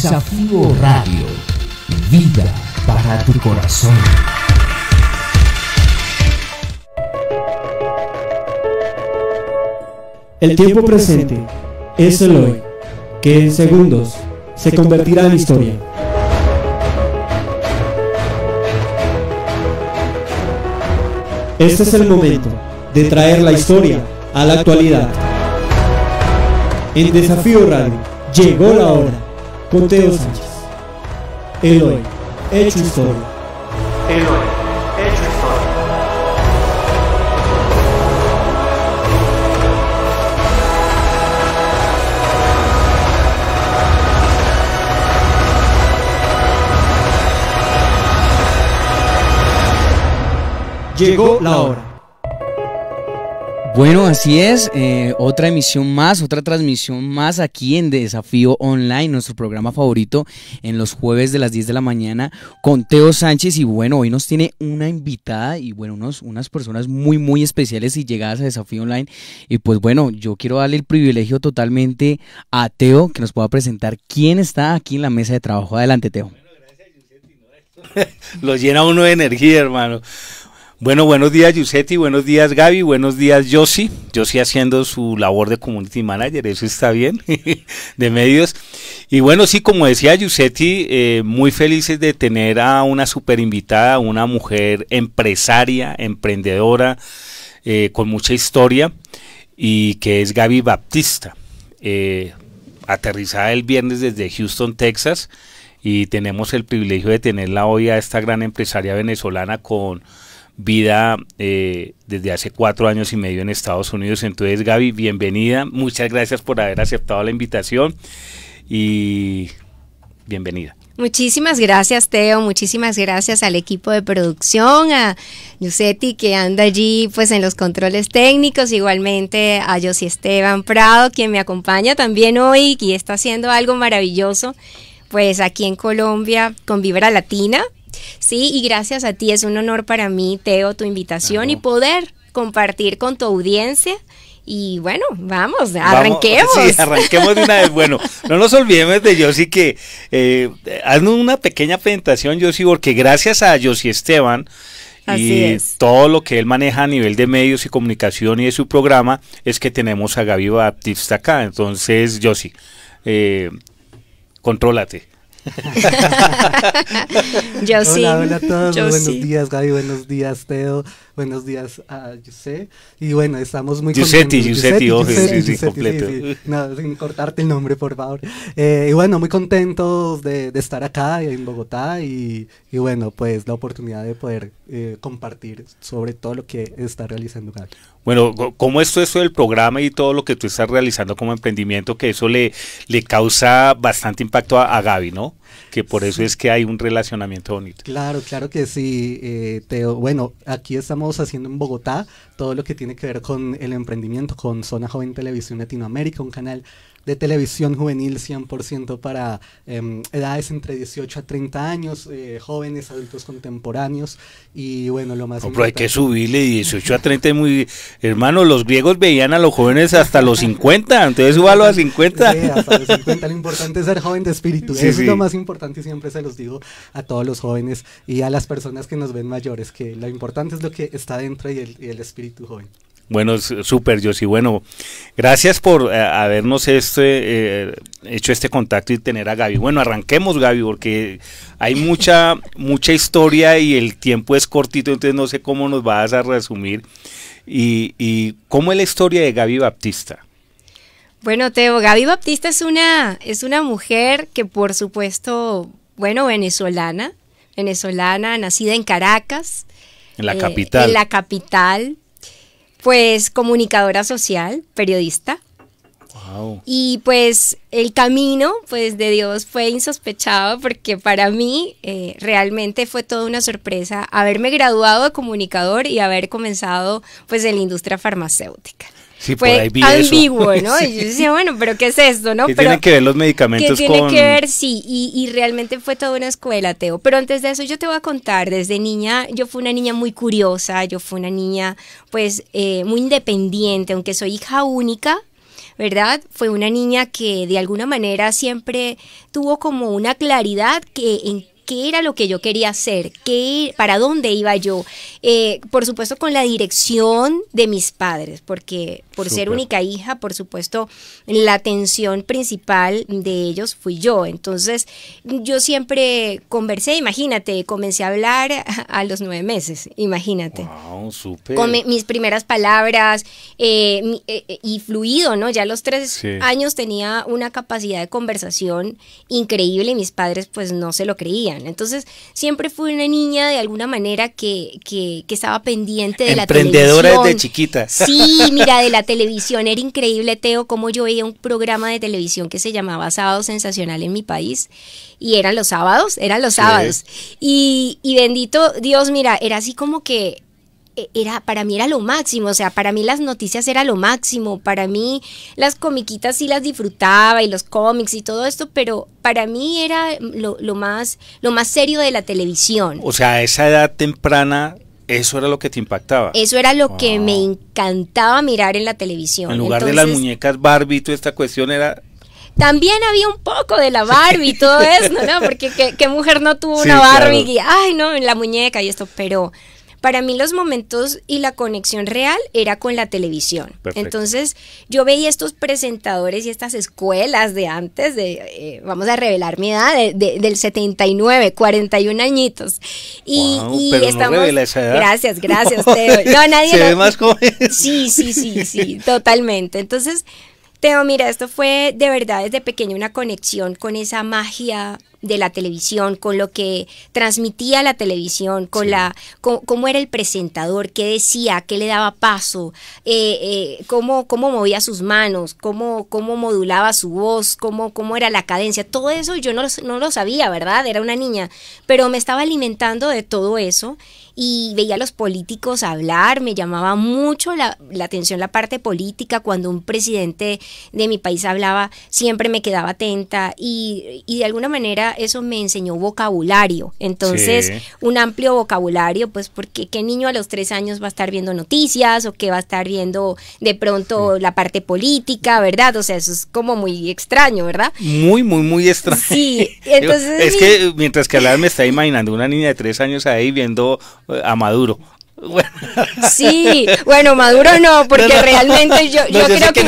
Desafío Radio. Vida para tu corazón. El tiempo presente es el hoy, que en segundos se convertirá en historia. Este es el momento de traer la historia a la actualidad. En Desafío Radio llegó la hora. Proteo Sánchez. Eloy, hecho historia. Eloy, hecho historia. Llegó la hora. Bueno, así es, eh, otra emisión más, otra transmisión más aquí en Desafío Online, nuestro programa favorito en los jueves de las 10 de la mañana con Teo Sánchez y bueno, hoy nos tiene una invitada y bueno, unos, unas personas muy muy especiales y llegadas a Desafío Online y pues bueno, yo quiero darle el privilegio totalmente a Teo que nos pueda presentar quién está aquí en la mesa de trabajo. Adelante, Teo. Lo llena uno de energía, hermano. Bueno, buenos días Yuseti, buenos días Gaby, buenos días Yossi. Yossi haciendo su labor de community manager, eso está bien, de medios. Y bueno, sí, como decía Yuseti, eh, muy felices de tener a una super invitada, una mujer empresaria, emprendedora, eh, con mucha historia, y que es Gaby Baptista, eh, aterrizada el viernes desde Houston, Texas, y tenemos el privilegio de tenerla hoy a esta gran empresaria venezolana con vida eh, desde hace cuatro años y medio en Estados Unidos. Entonces, Gaby, bienvenida. Muchas gracias por haber aceptado la invitación y bienvenida. Muchísimas gracias, Teo. Muchísimas gracias al equipo de producción, a Yusetti que anda allí pues en los controles técnicos, igualmente a José Esteban Prado, quien me acompaña también hoy y está haciendo algo maravilloso pues aquí en Colombia con Vibra Latina Sí, y gracias a ti es un honor para mí, Teo, tu invitación y poder compartir con tu audiencia. Y bueno, vamos, arranquemos. sí, arranquemos de una vez. Bueno, no nos olvidemos de Yossi que eh, una pequeña presentación, Yossi, porque gracias a Yossi Esteban, y todo lo que él maneja a nivel de medios y comunicación y de su programa es que tenemos a Gaby Baptista acá. Entonces, Yossi, eh, contrólate. yo sí. Hola a todos, buenos días Gaby, buenos días Teo, buenos días a Jose Y bueno, estamos muy contentos. Giuseppe, Giuseppe, sin cortarte el nombre, por favor. Eh, y bueno, muy contentos de, estar acá en Bogotá y, bueno, pues la oportunidad de poder eh, compartir sobre todo lo que está realizando Bueno, ¿cómo es todo esto del programa y todo lo que tú estás realizando como emprendimiento? Que eso le, le causa bastante impacto a, Gabi, Gaby, ¿no? que por eso es que hay un relacionamiento bonito. Claro, claro que sí, eh, Teo. Bueno, aquí estamos haciendo en Bogotá, todo lo que tiene que ver con el emprendimiento, con Zona Joven Televisión Latinoamérica, un canal de televisión juvenil 100% para em, edades entre 18 a 30 años, eh, jóvenes, adultos contemporáneos y bueno, lo más... importante. hay que subirle 18 a 30 muy... Hermano, los griegos veían a los jóvenes hasta los 50, entonces súbalo a 50. Sí, hasta los 50, lo importante es ser joven de espíritu, eso es lo más importante y siempre se los digo a todos los jóvenes y a las personas que nos ven mayores, que lo importante es lo que está dentro y el, y el espíritu joven. Bueno, súper, sí. Bueno, gracias por eh, habernos este, eh, hecho este contacto y tener a Gaby. Bueno, arranquemos, Gaby, porque hay mucha, mucha historia y el tiempo es cortito, entonces no sé cómo nos vas a resumir. Y, y cómo es la historia de Gaby Baptista. Bueno, Teo, Gaby Baptista es una, es una mujer que, por supuesto, bueno, venezolana, venezolana, nacida en Caracas. En la eh, capital. En la capital, pues comunicadora social, periodista. Wow. Y pues el camino pues de Dios fue insospechado porque para mí eh, realmente fue toda una sorpresa haberme graduado de comunicador y haber comenzado pues en la industria farmacéutica. Sí, fue ambiguo, vivo ¿no? Y yo decía, bueno, pero ¿qué es esto, no? ¿Qué que ver los medicamentos ¿qué tiene que ver, sí, y, y, realmente fue toda una escuela, Teo. Pero antes de eso yo te voy a contar, desde niña, yo fui una niña muy curiosa, yo fui una niña, pues, eh, muy independiente, aunque soy hija única, ¿verdad? Fue una niña que de alguna manera siempre tuvo como una claridad que en qué era lo que yo quería hacer, qué, para dónde iba yo. Eh, por supuesto, con la dirección de mis padres, porque por ser única hija, por supuesto, la atención principal de ellos fui yo. Entonces, yo siempre conversé, imagínate, comencé a hablar a los nueve meses, imagínate. Con mis primeras palabras eh, eh, y fluido, ¿no? Ya a los tres años tenía una capacidad de conversación increíble y mis padres pues no se lo creían. Entonces, siempre fui una niña de alguna manera que, estaba pendiente de la televisión. Emprendedora desde chiquita. Sí, mira, de la televisión. Era increíble, Teo, cómo yo veía un programa de televisión que se llamaba Sábado Sensacional en mi país. Y eran los sábados, eran los sábados. Y, y bendito Dios, mira, era así como que eh, era para mí era lo máximo, o sea, para mí las noticias era lo máximo, para mí las comiquitas sí las disfrutaba y los cómics y todo esto, pero para mí era lo, más lo más serio de la televisión. O sea, a esa edad temprana eso era lo que te impactaba. Eso era lo que me encantaba mirar en la televisión. En lugar de las muñecas Barbie, toda esta cuestión era también había un poco de la Barbie y todo eso, ¿no? Porque qué, mujer no tuvo una Barbie y, ay, no, en la muñeca y esto, pero para mí los momentos y la conexión real era con la televisión. Entonces yo veía estos presentadores y estas escuelas de antes, de, eh, vamos a revelar mi edad, del 79, 41 añitos. Y, wow, pero No esa edad. Gracias, gracias, Teo. No, nadie... Se más Sí, sí, sí, sí, totalmente. Entonces... Teo, mira, esto fue de verdad desde pequeño una conexión con esa magia de la televisión, con lo que transmitía la televisión, con la cómo era el presentador, qué decía, qué le daba paso, eh, eh, cómo, cómo movía sus manos, cómo, cómo modulaba su voz, cómo, cómo era la cadencia. Todo eso yo no, no lo sabía, ¿verdad? Era una niña, pero me estaba alimentando de todo eso y veía a los políticos hablar, me llamaba mucho la, atención la parte política, cuando un presidente de mi país hablaba, siempre me quedaba atenta y, y de alguna manera eso me enseñó vocabulario. Entonces, un amplio vocabulario, pues porque qué niño a los tres años va a estar viendo noticias o qué va a estar viendo de pronto la parte política, ¿verdad? O sea, eso es como muy extraño, ¿verdad? Muy, muy, muy extraño. Sí, entonces... es que mientras que hablar me está imaginando una niña de tres años ahí viendo eh, a Maduro. Sí, bueno, Maduro no, porque realmente yo, creo que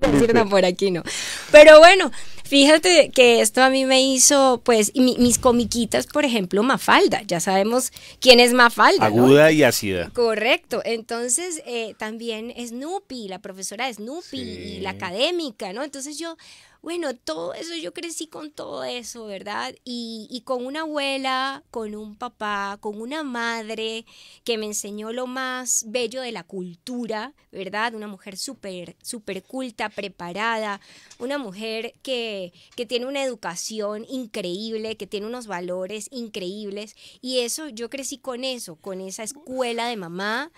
por aquí, ¿no? Pero bueno, fíjate que esto a mí me hizo, pues, mis comiquitas, por ejemplo, Mafalda. Ya sabemos quién es Mafalda. Aguda y ácida. Correcto. Entonces, eh, también Snoopy, la profesora Snoopy y la académica, ¿no? Entonces yo bueno, todo eso, yo crecí con todo eso, ¿verdad? Y, y con una abuela, con un papá, con una madre que me enseñó lo más bello de la cultura, ¿verdad? Una mujer súper, súper culta, preparada, una mujer que, que tiene una educación increíble, que tiene unos valores increíbles. Y eso, yo crecí con eso, con esa escuela de mamá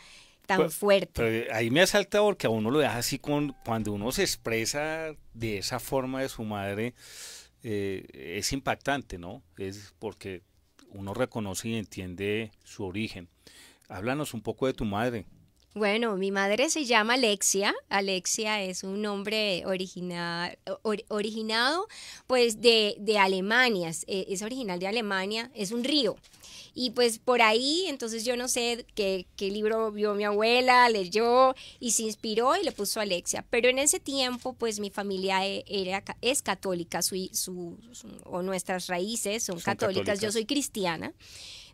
tan pues, fuerte. Eh, ahí me asalta porque a uno lo deja así con, cuando uno se expresa de esa forma de su madre, eh, es impactante, ¿no? Es porque uno reconoce y entiende su origen. Háblanos un poco de tu madre. Bueno, mi madre se llama Alexia. Alexia es un nombre originado pues de, de Alemania. Eh, es original de Alemania. Es un río. Y pues por ahí, entonces yo no sé qué, libro vio mi abuela, leyó y se inspiró y le puso Alexia. Pero en ese tiempo, pues mi familia e, era, es católica, su, su, o nuestras raíces son, católicas, yo soy cristiana.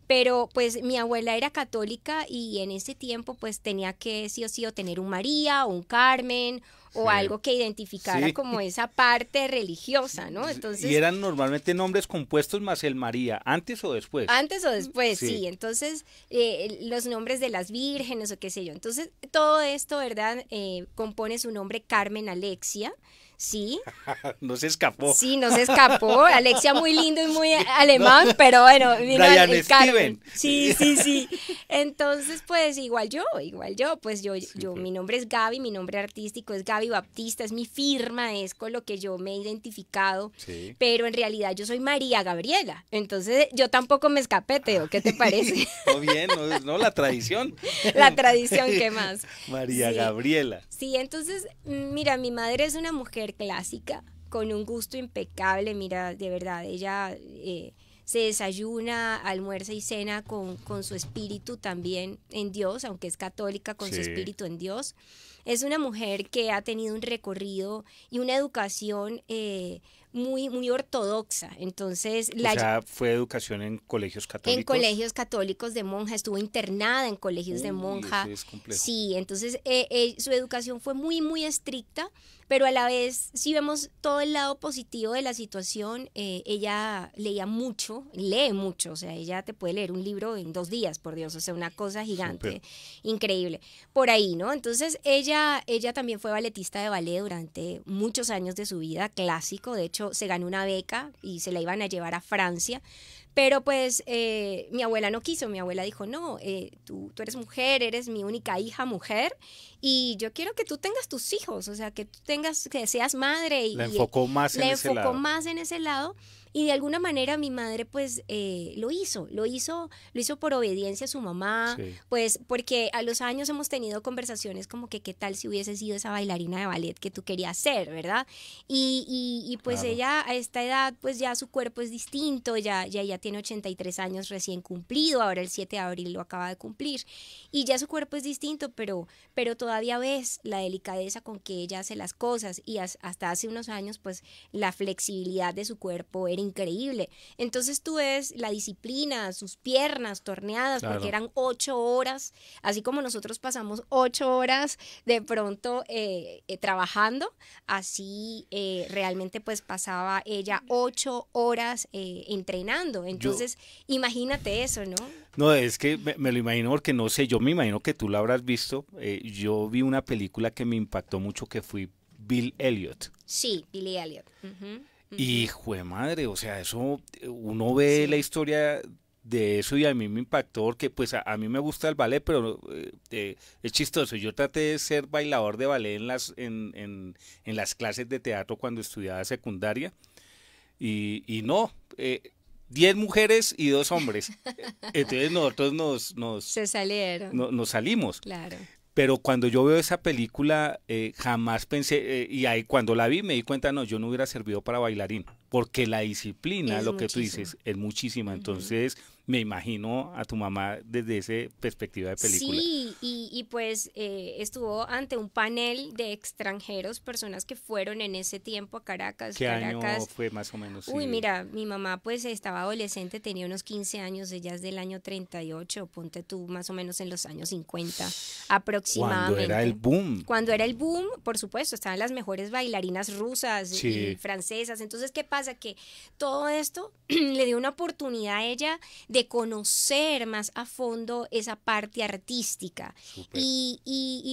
Pero pues mi abuela era católica y en ese tiempo pues tenía que sí o sí o tener un María o un Carmen o algo que identificara como esa parte religiosa, ¿no? Entonces, y eran normalmente nombres compuestos más el María, antes o después. Antes o después, sí. Entonces, eh, los nombres de las vírgenes o qué sé yo. Entonces, todo esto, ¿verdad? Eh, compone su nombre Carmen Alexia. Sí. no se escapó. Sí, no se escapó. Alexia muy lindo y muy alemán, pero bueno, vino Steven. Sí, sí, sí. Entonces, pues igual yo, igual yo, pues yo, yo, mi nombre es Gaby, mi nombre artístico es Gaby Baptista, es mi firma, es con lo que yo me he identificado, sí. pero en realidad yo soy María Gabriela. Entonces, yo tampoco me escapé, Teo, ¿qué te parece? no bien, no, la tradición. la tradición, ¿qué más? María Gabriela. Sí, entonces, mm, mira, mi madre es una mujer clásica, con un gusto impecable, mira, de verdad, ella eh, se desayuna, almuerza y cena con, con, su espíritu también en Dios, aunque es católica, con su espíritu en Dios. Es una mujer que ha tenido un recorrido y una educación eh, muy, muy ortodoxa. Entonces, la fue educación en colegios católicos. En colegios católicos de monja, estuvo internada en colegios de monja. Sí, entonces eh, su educación fue muy, muy estricta pero a la vez, si vemos todo el lado positivo de la situación, eh, ella leía mucho, lee mucho, o sea, ella te puede leer un libro en dos días, por Dios, o sea, una cosa gigante, increíble, por ahí, ¿no? Entonces, ella, ella también fue balletista de ballet durante muchos años de su vida, clásico, de hecho, se ganó una beca y se la iban a llevar a Francia. Pero pues eh, mi abuela no quiso, mi abuela dijo, no, eh, tú, eres mujer, eres mi única hija mujer y yo quiero que tú tengas tus hijos, o sea, que tú tengas, que seas madre. Y, enfocó más más en ese lado y de alguna manera mi madre pues eh, lo hizo, lo hizo, lo hizo por obediencia a su mamá, pues porque a los años hemos tenido conversaciones como que qué tal si hubiese sido esa bailarina de ballet que tú querías ser, ¿verdad? Y, y, pues ella a esta edad pues ya su cuerpo es distinto, ya, ya, ya tiene 83 años recién cumplido, ahora el 7 de abril lo acaba de cumplir y ya su cuerpo es distinto, pero, pero todavía ves la delicadeza con que ella hace las cosas y hasta hace unos años pues la flexibilidad de su cuerpo era increíble. Entonces tú ves la disciplina, sus piernas torneadas, porque eran ocho horas, así como nosotros pasamos ocho horas de pronto eh, eh, trabajando, así eh, realmente pues pasaba ella ocho horas entrenando. Entonces imagínate eso, ¿no? No, es que me, lo imagino porque no sé, yo me imagino que tú la habrás visto. yo vi una película que me impactó mucho que fue Bill Elliot. Sí, Billy Elliot. Hijo de madre, o sea, eso, eh, uno ve la historia de eso y a mí me impactó porque pues a, mí me gusta el ballet, pero eh, eh, es chistoso. Yo traté de ser bailador de ballet en las, en, las clases de teatro cuando estudiaba secundaria y, no. 10 diez mujeres y dos hombres. Entonces nosotros nos... Se salieron. nos salimos. Claro pero cuando yo veo esa película eh, jamás pensé, eh, y ahí cuando la vi me di cuenta, no, yo no hubiera servido para bailarín, porque la disciplina, lo que tú dices, es muchísima. Entonces me imagino a tu mamá desde esa perspectiva de película. Sí, y, pues eh, estuvo ante un panel de extranjeros, personas que fueron en ese tiempo a Caracas. ¿Qué Caracas. año fue más o menos? Uy, mira, mi mamá pues estaba adolescente, tenía unos 15 años, ella es del año 38, ponte tú más o menos en los años 50 aproximadamente. Cuando era el boom. Cuando era el boom, por supuesto, estaban las mejores bailarinas rusas y francesas. Entonces, ¿qué pasa? Que todo esto le dio una oportunidad a ella de conocer más a fondo esa parte artística. Y,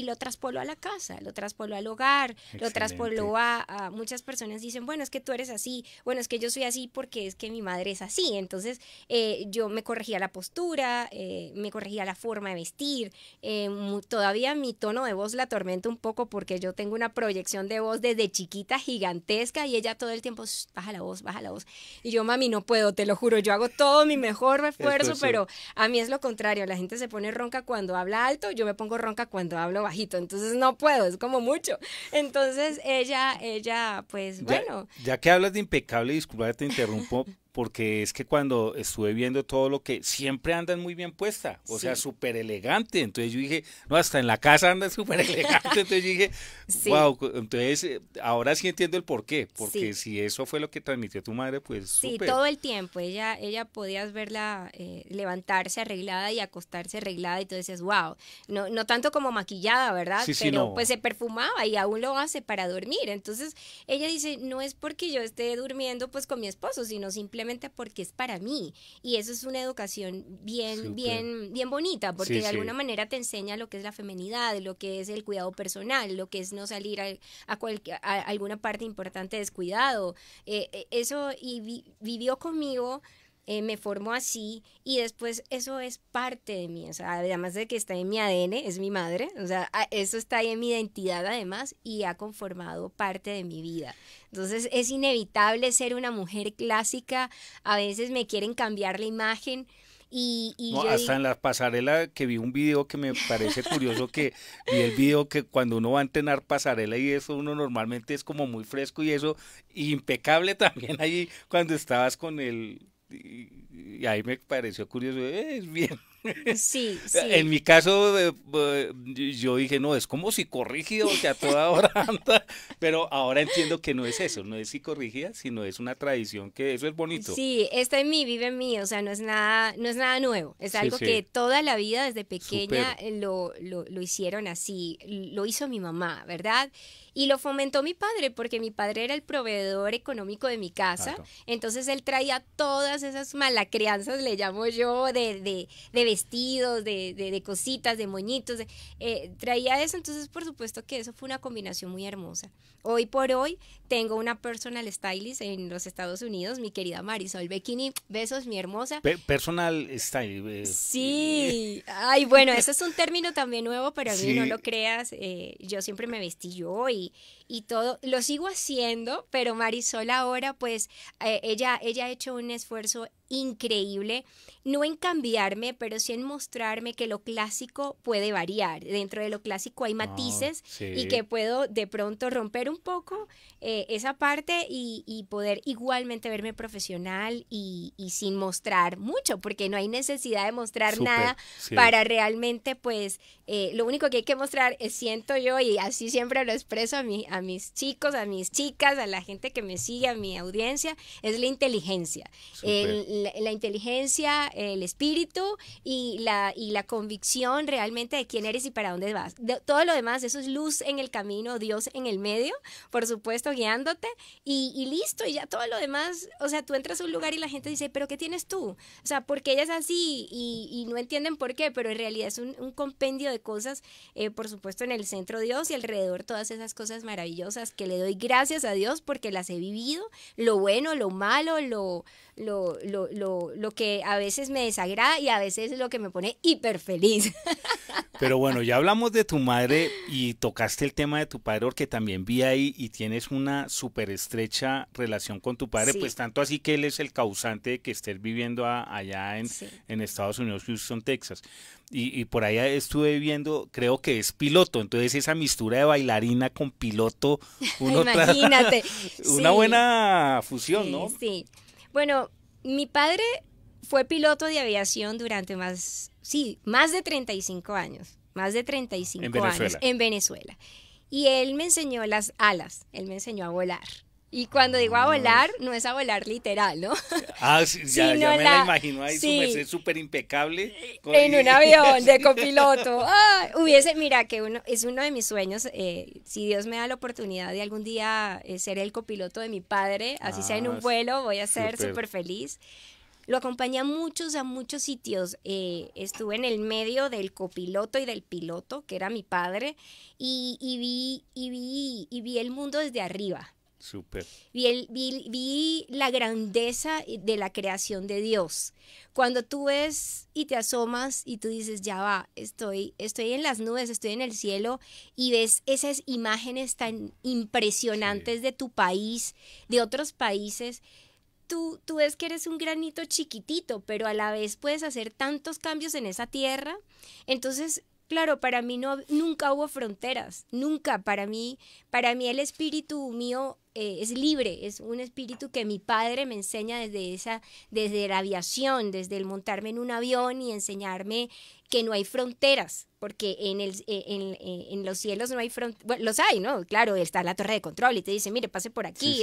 lo traspoló a la casa, lo traspolo al hogar, lo traspoló a, muchas personas dicen, bueno, es que tú eres así, bueno, es que yo soy así porque es que mi madre es así. Entonces eh, yo me corregía la postura, eh, me corregía la forma de vestir, eh, todavía mi tono de voz la tormenta un poco porque yo tengo una proyección de voz desde chiquita gigantesca y ella todo el tiempo, baja la voz, baja la voz. Y yo, mami, no puedo, te lo juro, yo hago todo mi mejor esfuerzo, pero a mí es lo contrario. La gente se pone ronca cuando habla alto, yo me pongo ronca cuando hablo bajito. Entonces no puedo, es como mucho. Entonces ella, ella, pues bueno. Ya que hablas de impecable, disculpa, te interrumpo, porque es que cuando estuve viendo todo lo que siempre andan muy bien puesta, o sea, súper elegante. Entonces yo dije, no, hasta en la casa andan súper elegante. Entonces yo dije, wow, entonces eh, ahora sí entiendo el porqué porque si eso fue lo que transmitió tu madre, pues... Sí, todo el tiempo, ella, ella podías verla eh, levantarse arreglada y acostarse arreglada y tú decías, wow, no, tanto como maquillada, ¿verdad? Pero no. pues se perfumaba y aún lo hace para dormir. Entonces ella dice, no es porque yo esté durmiendo pues con mi esposo, sino simplemente porque es para mí. Y eso es una educación bien, bien, bien bonita, porque de alguna manera te enseña lo que es la feminidad, lo que es el cuidado personal, lo que es no salir a, a, alguna parte importante descuidado. Eh, eh, eso, y vivió conmigo eh, me formo así y después eso es parte de mí, o sea, además de que está en mi ADN, es mi madre, o sea, eso está ahí en mi identidad además y ha conformado parte de mi vida. Entonces es inevitable ser una mujer clásica, a veces me quieren cambiar la imagen, y, y hasta en la pasarela que vi un video que me parece curioso que vi el video que cuando uno va a entrenar pasarela y eso uno normalmente es como muy fresco y eso impecable también allí cuando estabas con el y, ahí me pareció curioso, es bien Sí, En mi caso, eh, eh, yo dije, no, es como psicorrígido que a toda hora anda, pero ahora entiendo que no es eso, no es psicorrígida, sino es una tradición que eso es bonito. Sí, está en mí, vive en mí, o sea, no es nada, no es nada nuevo, es algo que toda la vida desde pequeña lo, hicieron así, lo hizo mi mamá, ¿verdad? Y lo fomentó mi padre, porque mi padre era el proveedor económico de mi casa, entonces él traía todas esas malacrianzas, le llamo yo, de, de, de vestidos, de, de, cositas, de moñitos, de, eh, traía eso, entonces por supuesto que eso fue una combinación muy hermosa. Hoy por hoy tengo una personal stylist en los Estados Unidos, mi querida Marisol Bikini, besos mi hermosa. personal stylist. Eh, sí, eh. ay bueno, eso es un término también nuevo, pero a mí no lo creas, yo siempre me vestí yo y, y todo. Lo sigo haciendo, pero Marisol ahora, pues, eh, ella, ella ha hecho un esfuerzo increíble, no en cambiarme, pero sí en mostrarme que lo clásico puede variar. Dentro de lo clásico hay ah, matices y que puedo de pronto romper un poco eh, esa parte y, poder igualmente verme profesional y, sin mostrar mucho, porque no hay necesidad de mostrar nada para realmente, pues, eh, lo único que hay que mostrar es siento yo y así siempre lo expreso a, mi, a mis chicos, a mis chicas, a la gente que me sigue, a mi audiencia, es la inteligencia. la, inteligencia, el espíritu y la, y la convicción realmente de quién eres y para dónde vas. todo lo demás, eso es luz en el camino, Dios en el medio, por supuesto, guiándote y, listo, y ya todo lo demás, o sea, tú entras a un lugar y la gente dice, pero ¿qué tienes tú? O sea, porque ella es así y, no entienden por qué, pero en realidad es un, compendio de cosas, eh, por supuesto, en el centro Dios y alrededor todas esas cosas maravillosas maravillosas que le doy gracias a Dios porque las he vivido, lo bueno, lo malo, lo, lo, lo, lo, lo que a veces me desagrada y a veces es lo que me pone hiper feliz. Pero bueno, ya hablamos de tu madre y tocaste el tema de tu padre porque también vi ahí y tienes una súper estrecha relación con tu padre, pues tanto así que él es el causante de que estés viviendo allá en, en Estados Unidos, Houston, Texas y, por allá estuve viendo, creo que es piloto, entonces esa mistura de bailarina con piloto, imagínate, una buena fusión, ¿no? Sí. Bueno, mi padre fue piloto de aviación durante más, sí, más de 35 años, más de 35 años en Venezuela. Y él me enseñó las alas, él me enseñó a volar. Y cuando digo a volar, no es a volar literal, ¿no? Ah, sí, ya, me la, imagino ahí, súper impecable. En un avión de copiloto. hubiese, mira, que uno, es uno de mis sueños, eh, si Dios me da la oportunidad de algún día eh, ser el copiloto de mi padre, así sea en un ah, vuelo, voy a ser súper feliz. Lo acompañé a muchos, a muchos sitios. Eh, estuve en el medio del copiloto y del piloto, que era mi padre, y, vi, y, vi, y vi el mundo desde arriba Super. Vi, vi, la grandeza de la creación de Dios. Cuando tú ves y te asomas y tú dices, ya va, estoy, estoy en las nubes, estoy en el cielo, y ves esas imágenes tan impresionantes de tu país, de otros países, tú, tú ves que eres un granito chiquitito, pero a la vez puedes hacer tantos cambios en esa tierra. Entonces Claro, para mí no, nunca hubo fronteras, nunca. Para mí, para mí el espíritu mío eh, es libre, es un espíritu que mi padre me enseña desde esa, desde la aviación, desde el montarme en un avión y enseñarme que no hay fronteras, porque en, el, eh, eh, en, los cielos no hay fronteras, bueno, los hay, ¿no? Claro, está la torre de control y te dice, mire, pase por aquí,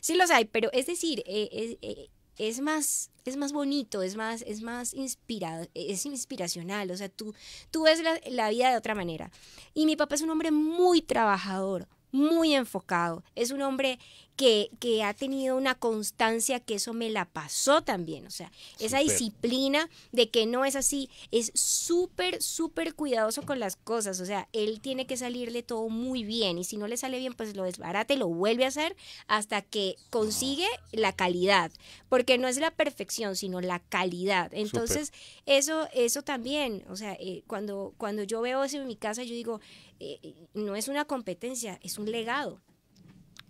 sí, los hay, pero es decir, eh, es más, es más bonito, es más, es más inspirado, es inspiracional, o sea, tú, tú ves la, la vida de otra manera. Y mi papá es un hombre muy trabajador, muy enfocado, es un hombre que, ha tenido una constancia que eso me la pasó también. O sea, esa disciplina de que no es así, es súper, súper cuidadoso con las cosas. O sea, él tiene que salirle todo muy bien y si no le sale bien, pues lo desbarate, lo vuelve a hacer hasta que consigue la calidad. Porque no es la perfección, sino la calidad. Entonces, eso, eso también, o sea, eh, cuando, cuando yo veo eso en mi casa, yo digo, eh, eh, no es una competencia, es un legado.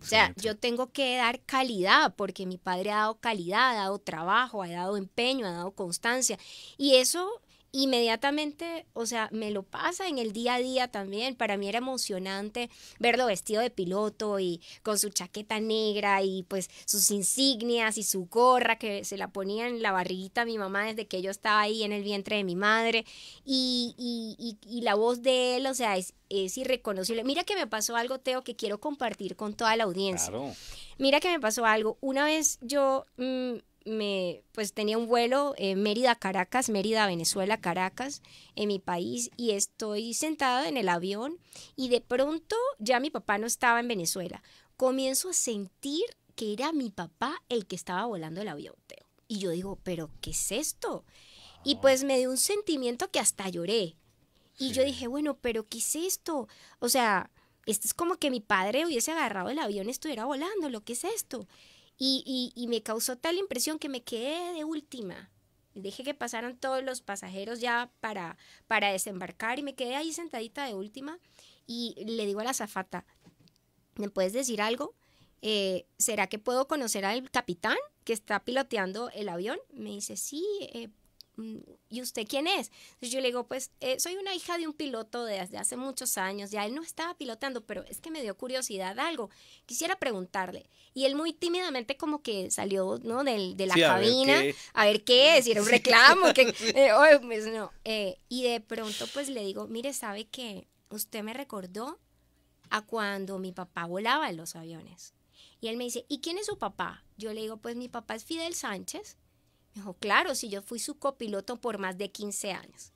O pues, sea, yo tengo que dar calidad porque mi padre ha dado calidad, ha dado trabajo, ha dado empeño, ha dado constancia. Y eso inmediatamente, o sea, me lo pasa en el día a día también. Para mí era emocionante verlo vestido de piloto y con su chaqueta negra y pues sus insignias y su gorra que se la ponía en la barriguita a mi mamá desde que yo estaba ahí en el vientre de mi madre. Y, y, y, la voz de él, o sea, es, es, irreconocible. Mira que me pasó algo, Teo, que quiero compartir con toda la audiencia. Claro. Mira que me pasó algo. Una vez yo... Mm, me, pues tenía un vuelo eh, Mérida-Caracas, Mérida-Venezuela-Caracas en mi país y estoy sentada en el avión y de pronto ya mi papá no estaba en Venezuela. Comienzo a sentir que era mi papá el que estaba volando el avión, Y yo digo, pero ¿qué es esto? Y pues me dio un sentimiento que hasta lloré. Y yo dije, bueno, pero ¿qué es esto? O sea, esto es como que mi padre hubiese agarrado el avión y estuviera volando, ¿lo que es esto? Y, me causó tal impresión que me quedé de última. Dejé que pasaran todos los pasajeros ya para, para desembarcar y me quedé ahí sentadita de última y le digo a la zafata, ¿me puedes decir algo? Eh, ¿Será que puedo conocer al capitán que está piloteando el avión? Me dice, sí, eh, Mm, ¿y usted quién es? Entonces yo le digo, pues eh, soy una hija de un piloto desde hace muchos años, ya él no estaba pilotando, pero es que me dio curiosidad algo, quisiera preguntarle. Y él muy tímidamente como que salió de la cabina a ver, qué es, si era un reclamo, que, eh, pues no. Eh, y de pronto pues le digo, mire, ¿sabe que usted me recordó a cuando mi papá volaba en los aviones? Y él me dice, ¿y quién es su papá? Yo le digo, pues mi papá es Fidel Sánchez me dijo, claro, si yo fui su copiloto por más de 15 años.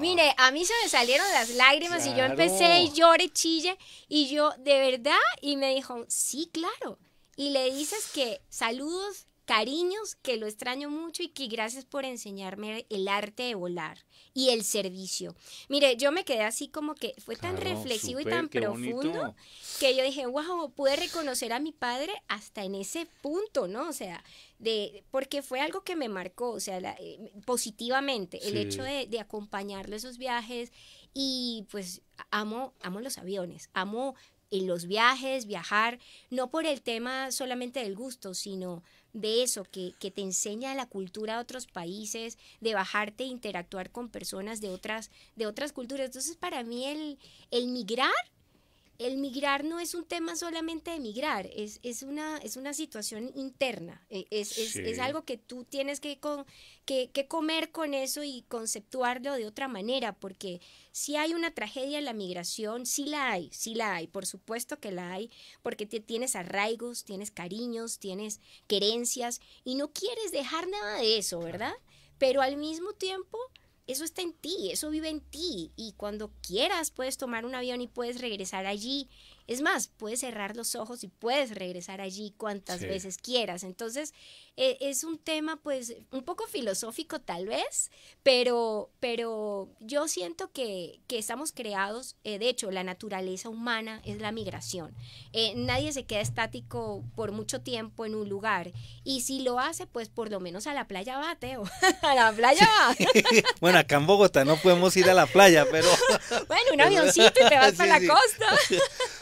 Mire, a mí se me salieron las lágrimas y yo empecé y lloré, chille, y yo, de verdad, y me dijo, sí, claro. Y le dices que saludos, cariños, que lo extraño mucho y que gracias por enseñarme el arte de volar y el servicio. Mire, yo me quedé así como que fue tan reflexivo y tan profundo que yo dije, wow, pude reconocer a mi padre hasta en ese punto, ¿no? O sea, de, porque fue algo que me marcó, o sea, eh, positivamente, el hecho de, de acompañarlo a esos viajes y pues amo, amo los aviones, amo eh, los viajes, viajar, no por el tema solamente del gusto, sino de eso, que, que, te enseña la cultura de otros países, de bajarte e interactuar con personas de otras, de otras culturas. Entonces, para mí el, el migrar el migrar no es un tema solamente de migrar, es, una, es una situación interna, eh, es, algo que tú tienes que, con, que, comer con eso y conceptuarlo de otra manera, porque si hay una tragedia en la migración, sí la hay, sí la hay, por supuesto que la hay, porque te, tienes arraigos, tienes cariños, tienes querencias y no quieres dejar nada de eso, ¿verdad? Pero al mismo tiempo eso está en ti, eso vive en ti. Y cuando quieras puedes tomar un avión y puedes regresar allí. Es más, puedes cerrar los ojos y puedes regresar allí cuantas veces quieras. Entonces, e, es un tema pues un poco filosófico tal vez, pero, pero yo siento que, estamos creados, eh, de hecho la naturaleza humana es la migración. Eh, nadie se queda estático por mucho tiempo en un lugar y si lo hace pues por lo menos a la playa va, Teo, a la playa va. bueno, acá en Bogotá no podemos ir a la playa, pero... bueno, un avioncito y te vas para la costa.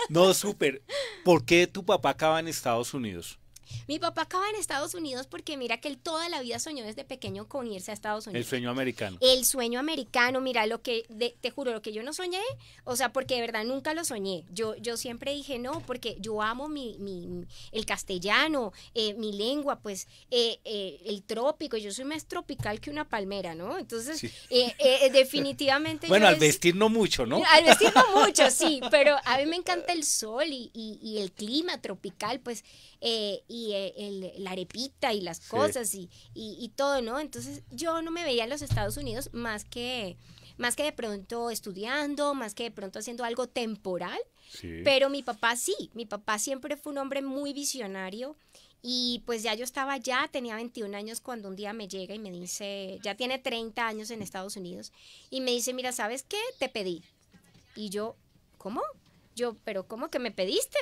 no, súper. ¿Por qué tu papá acaba en Estados Unidos? Mi papá acaba en Estados Unidos porque mira que él toda la vida soñó desde pequeño con irse a Estados Unidos. El sueño americano. El sueño americano, mira, lo que, te juro, lo que yo no soñé, o sea, porque de verdad nunca lo soñé. Yo, yo siempre dije no, porque yo amo mi, el castellano, eh, mi lengua, pues eh, eh, el trópico, yo soy más tropical que una palmera, ¿no? Entonces, definitivamente... bueno, al vestir no mucho, ¿no? Al vestir no mucho, sí, pero a mí me encanta el sol y el clima tropical, pues eh, y eh, la arepita y las cosas y, todo, ¿no? Entonces yo no me veía en los Estados Unidos más que, más que de pronto estudiando, más que de pronto haciendo algo temporal, pero mi papá sí, mi papá siempre fue un hombre muy visionario. Y pues ya yo estaba ya tenía 21 años cuando un día me llega y me dice, ya tiene 30 años en Estados Unidos, y me dice, mira, ¿sabes qué? Te pedí. Y yo, ¿cómo? Yo, pero ¿cómo que me pediste?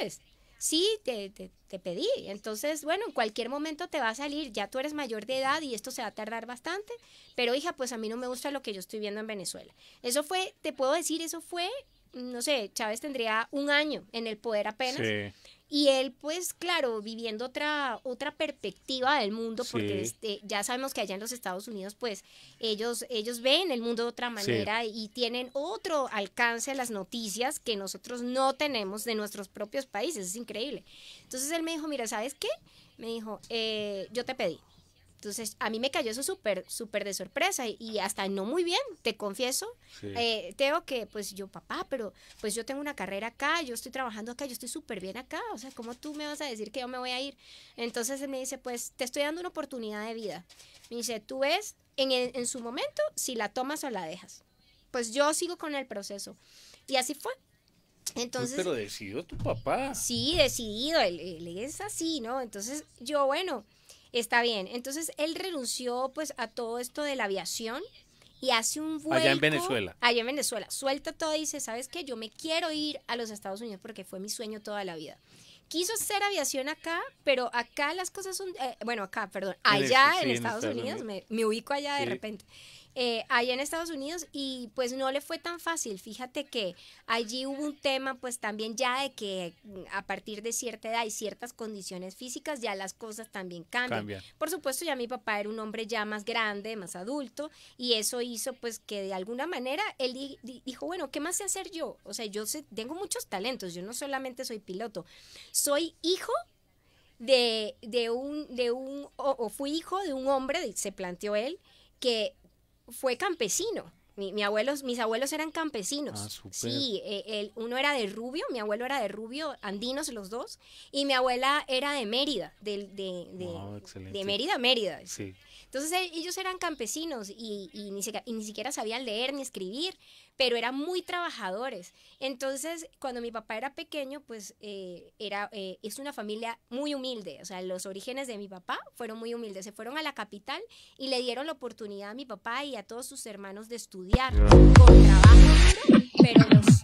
sí, te, te, pedí. Entonces, bueno, en cualquier momento te va a salir, ya tú eres mayor de edad y esto se va a tardar bastante, pero hija, pues a mí no me gusta lo que yo estoy viendo en Venezuela. Eso fue, te puedo decir, eso fue, no sé, Chávez tendría un año en el poder apenas. Sí. Y él, pues claro, viviendo otra, otra perspectiva del mundo, porque este, ya sabemos que allá en los Estados Unidos, pues ellos, ellos ven el mundo de otra manera y tienen otro alcance a las noticias que nosotros no tenemos de nuestros propios países, es increíble. Entonces él me dijo, mira, ¿sabes qué? Me dijo, eh, yo te pedí, entonces, a mí me cayó eso súper, súper de sorpresa y, hasta no muy bien, te confieso. Eh, tengo que pues yo, papá, pero pues yo tengo una carrera acá, yo estoy trabajando acá, yo estoy súper bien acá, o sea, ¿cómo tú me vas a decir que yo me voy a ir? Entonces él me dice, pues te estoy dando una oportunidad de vida. Me dice, tú ves en, en su momento si la tomas o la dejas. Pues yo sigo con el proceso. Y así fue. Entonces, pues, pero decidió tu papá. Sí, decidido, él es así, ¿no? Entonces yo, bueno, Está bien. Entonces él renunció pues a todo esto de la aviación y hace un vuelo Allá en Venezuela. Allá en Venezuela. Suelta todo y dice, ¿sabes qué? Yo me quiero ir a los Estados Unidos porque fue mi sueño toda la vida. Quiso hacer aviación acá, pero acá las cosas son, eh, bueno, acá, perdón, allá en, Estados, Unidos, Me, ubico allá de repente eh, allá en Estados Unidos y pues no le fue tan fácil. Fíjate que allí hubo un tema pues también ya de que mm, a partir de cierta edad y ciertas condiciones físicas ya las cosas también cambian. Por supuesto ya mi papá era un hombre ya más grande, más adulto y eso hizo pues que de alguna manera él dijo, bueno, ¿qué más sé hacer yo? O sea, yo tengo muchos talentos, yo no solamente soy piloto, soy hijo de, de un, de un o fui hijo de un hombre, se planteó él, que fue campesino. Mi, mi mis abuelos eran campesinos. Ah, sí, eh, uno era de Rubio, mi abuelo era de Rubio, andinos los dos, y mi abuela era de Mérida, de, de, de, Mérida, Mérida. Sí. Entonces ellos eran campesinos y, ni y, ni siquiera sabían leer ni escribir, pero eran muy trabajadores. Entonces, cuando mi papá era pequeño, pues eh, era, eh, es una familia muy humilde, o sea, los orígenes de mi papá fueron muy humildes, se fueron a la capital y le dieron la oportunidad a mi papá y a todos sus hermanos de estudiar con trabajo pero los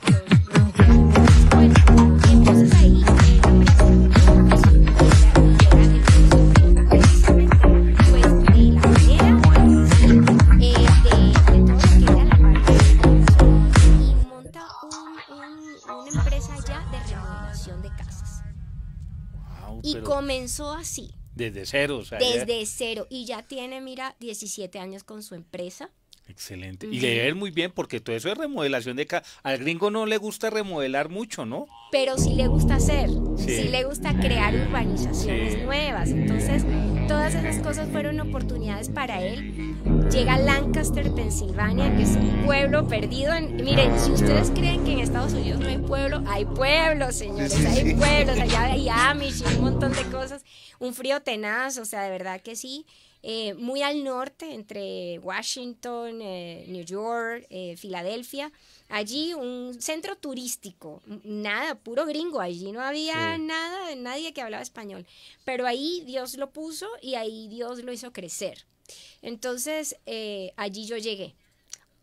así. Desde cero, o Desde cero. Y ya tiene, mira, 17 años con su empresa. Excelente. y Y leer muy bien porque todo eso es remodelación de casa. Al gringo no le gusta remodelar mucho, ¿no? Pero sí le gusta hacer, sí, le gusta crear urbanizaciones nuevas. Entonces, todas esas cosas fueron oportunidades para él. Llega a Lancaster, Pensilvania, que es un pueblo perdido. En... Miren, si ustedes creen que en Estados Unidos no hay pueblo, hay pueblos, señores, hay pueblos. Allá hay Amish y un montón de cosas. Un frío tenaz, o sea, de verdad que sí. Eh, muy al norte, entre Washington, eh, New York, eh, Filadelfia. Allí un centro turístico, nada, puro gringo, allí no había nada, nadie que hablaba español. Pero ahí Dios lo puso y ahí Dios lo hizo crecer. Entonces allí yo llegué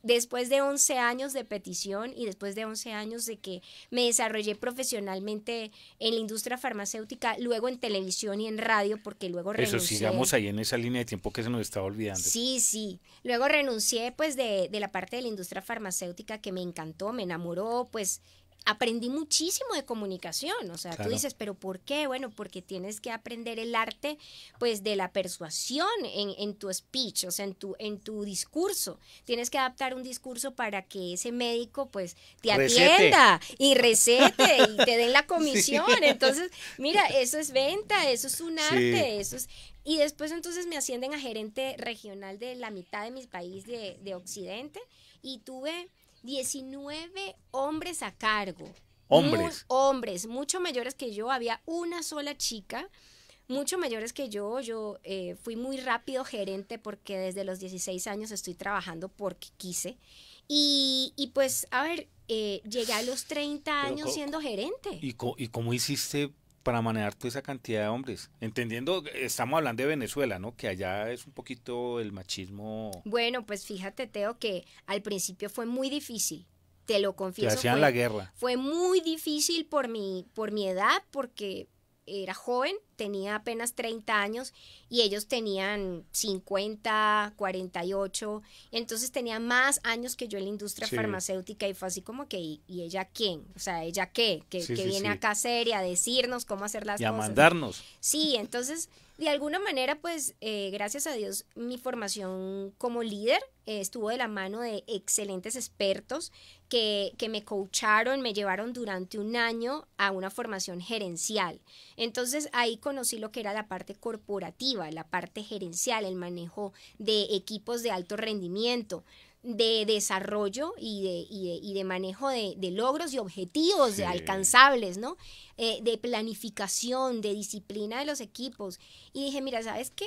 después de 11 años de petición y después de 11 años de que me desarrollé profesionalmente en la industria farmacéutica, luego en televisión y en radio, porque luego renuncié. Eso, sigamos ahí en esa línea de tiempo que se nos estaba olvidando. Sí, sí. Luego renuncié pues de, de la parte de la industria farmacéutica que me encantó, me enamoró, pues aprendí muchísimo de comunicación, o sea, tú dices, pero ¿por qué? Bueno, porque tienes que aprender el arte, pues, de la persuasión en, en, tu speech, o sea, en tu, en tu discurso. Tienes que adaptar un discurso para que ese médico, pues, te atienda y recete y te den la comisión. Entonces, mira, eso es venta, eso es un arte, eso es... Y después entonces me ascienden a gerente regional de la mitad de mis país de, de Occidente y tuve 19 hombres a cargo. Hombres. hombres, mucho mayores que yo. Había una sola chica, mucho mayores que yo. Yo eh, fui muy rápido gerente porque desde los 16 años estoy trabajando porque quise. Y, pues, a ver, eh, llegué a los 30 años siendo gerente. ¿Y, ¿Y cómo hiciste para manejar toda esa cantidad de hombres. Entendiendo, estamos hablando de Venezuela, ¿no? Que allá es un poquito el machismo. Bueno, pues fíjate, Teo, que al principio fue muy difícil. Te lo confieso. Te hacían la guerra. Fue muy difícil por mi, por mi edad, porque era joven, tenía apenas 30 años y ellos tenían 50, 48, entonces tenía más años que yo en la industria farmacéutica y fue así como que, ¿y, ella quién? O sea, ¿ella qué? Que, viene a sí, viene acá a decirnos cómo hacer las cosas. a mandarnos. Sí, entonces, de alguna manera, pues, eh, gracias a Dios, mi formación como líder eh, estuvo de la mano de excelentes expertos que, me coacharon, me llevaron durante un año a una formación gerencial. Entonces ahí conocí lo que era la parte corporativa, la parte gerencial, el manejo de equipos de alto rendimiento de desarrollo y de, de, manejo de, logros y objetivos alcanzables, ¿no? Eh, de planificación, de disciplina de los equipos. Y dije, mira, ¿sabes qué?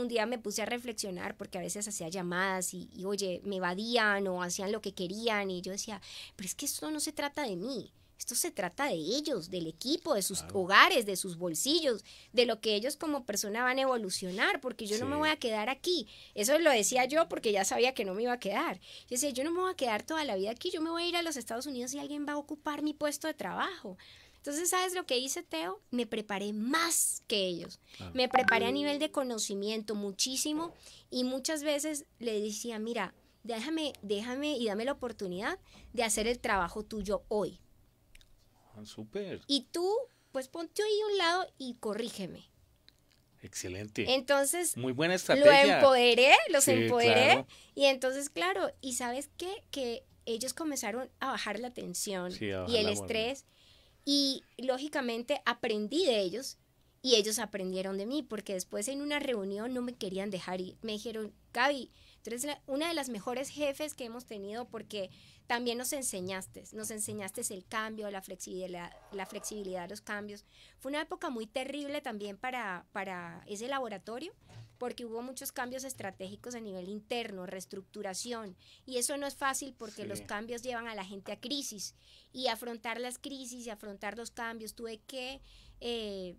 un día me puse a reflexionar porque a veces hacía llamadas y, oye, me evadían o hacían lo que querían y yo decía, pero es que esto no se trata de mí. Esto se trata de ellos, del equipo, de sus hogares, de sus bolsillos, de lo que ellos como persona van a evolucionar, porque yo no me voy a quedar aquí. Eso lo decía yo porque ya sabía que no me iba a quedar. Yo decía, yo no me voy a quedar toda la vida aquí, yo me voy a ir a los Estados Unidos y alguien va a ocupar mi puesto de trabajo. Entonces, ¿sabes lo que hice, Teo? Me preparé más que ellos. Ah. Me preparé a nivel de conocimiento muchísimo y muchas veces le decía, mira, déjame, déjame y dame la oportunidad de hacer el trabajo tuyo hoy. Ah, super. Y tú, pues ponte ahí a un lado y corrígeme. Excelente. Entonces, muy buena estrategia. Lo empoderé, los empoderé. Y entonces, claro, y sabes qué? Que ellos comenzaron a bajar la tensión y el estrés y lógicamente aprendí de ellos y ellos aprendieron de mí porque después en una reunión no me querían dejar y Me dijeron, Gaby, tú eres una de las mejores jefes que hemos tenido porque también nos enseñaste, nos enseñaste el cambio, la flexibilidad, la flexibilidad de los cambios. Fue una época muy terrible también para, para ese laboratorio, porque hubo muchos cambios estratégicos a nivel interno, reestructuración, y eso no es fácil porque los cambios llevan a la gente a crisis, y afrontar las crisis y afrontar los cambios, tuve que... Eh,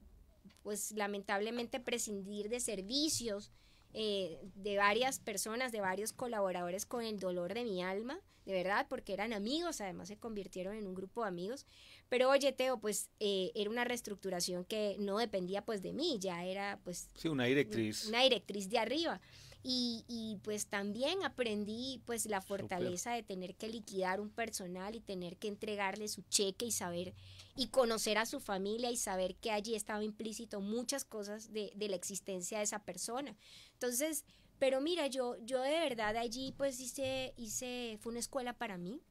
pues lamentablemente prescindir de servicios eh, de varias personas, de varios colaboradores con el dolor de mi alma, de verdad, porque eran amigos, además se convirtieron en un grupo de amigos. Pero oye, Teo, pues eh, era una reestructuración que no dependía pues de mí, ya era pues... Sí, una directriz. Una directriz de arriba. Y, y pues también aprendí pues la fortaleza de tener que liquidar un personal y tener que entregarle su cheque y saber y conocer a su familia y saber que allí estaba implícito muchas cosas de, de la existencia de esa persona. Entonces, pero mira, yo, yo de verdad allí pues hice, hice, fue una escuela para mí.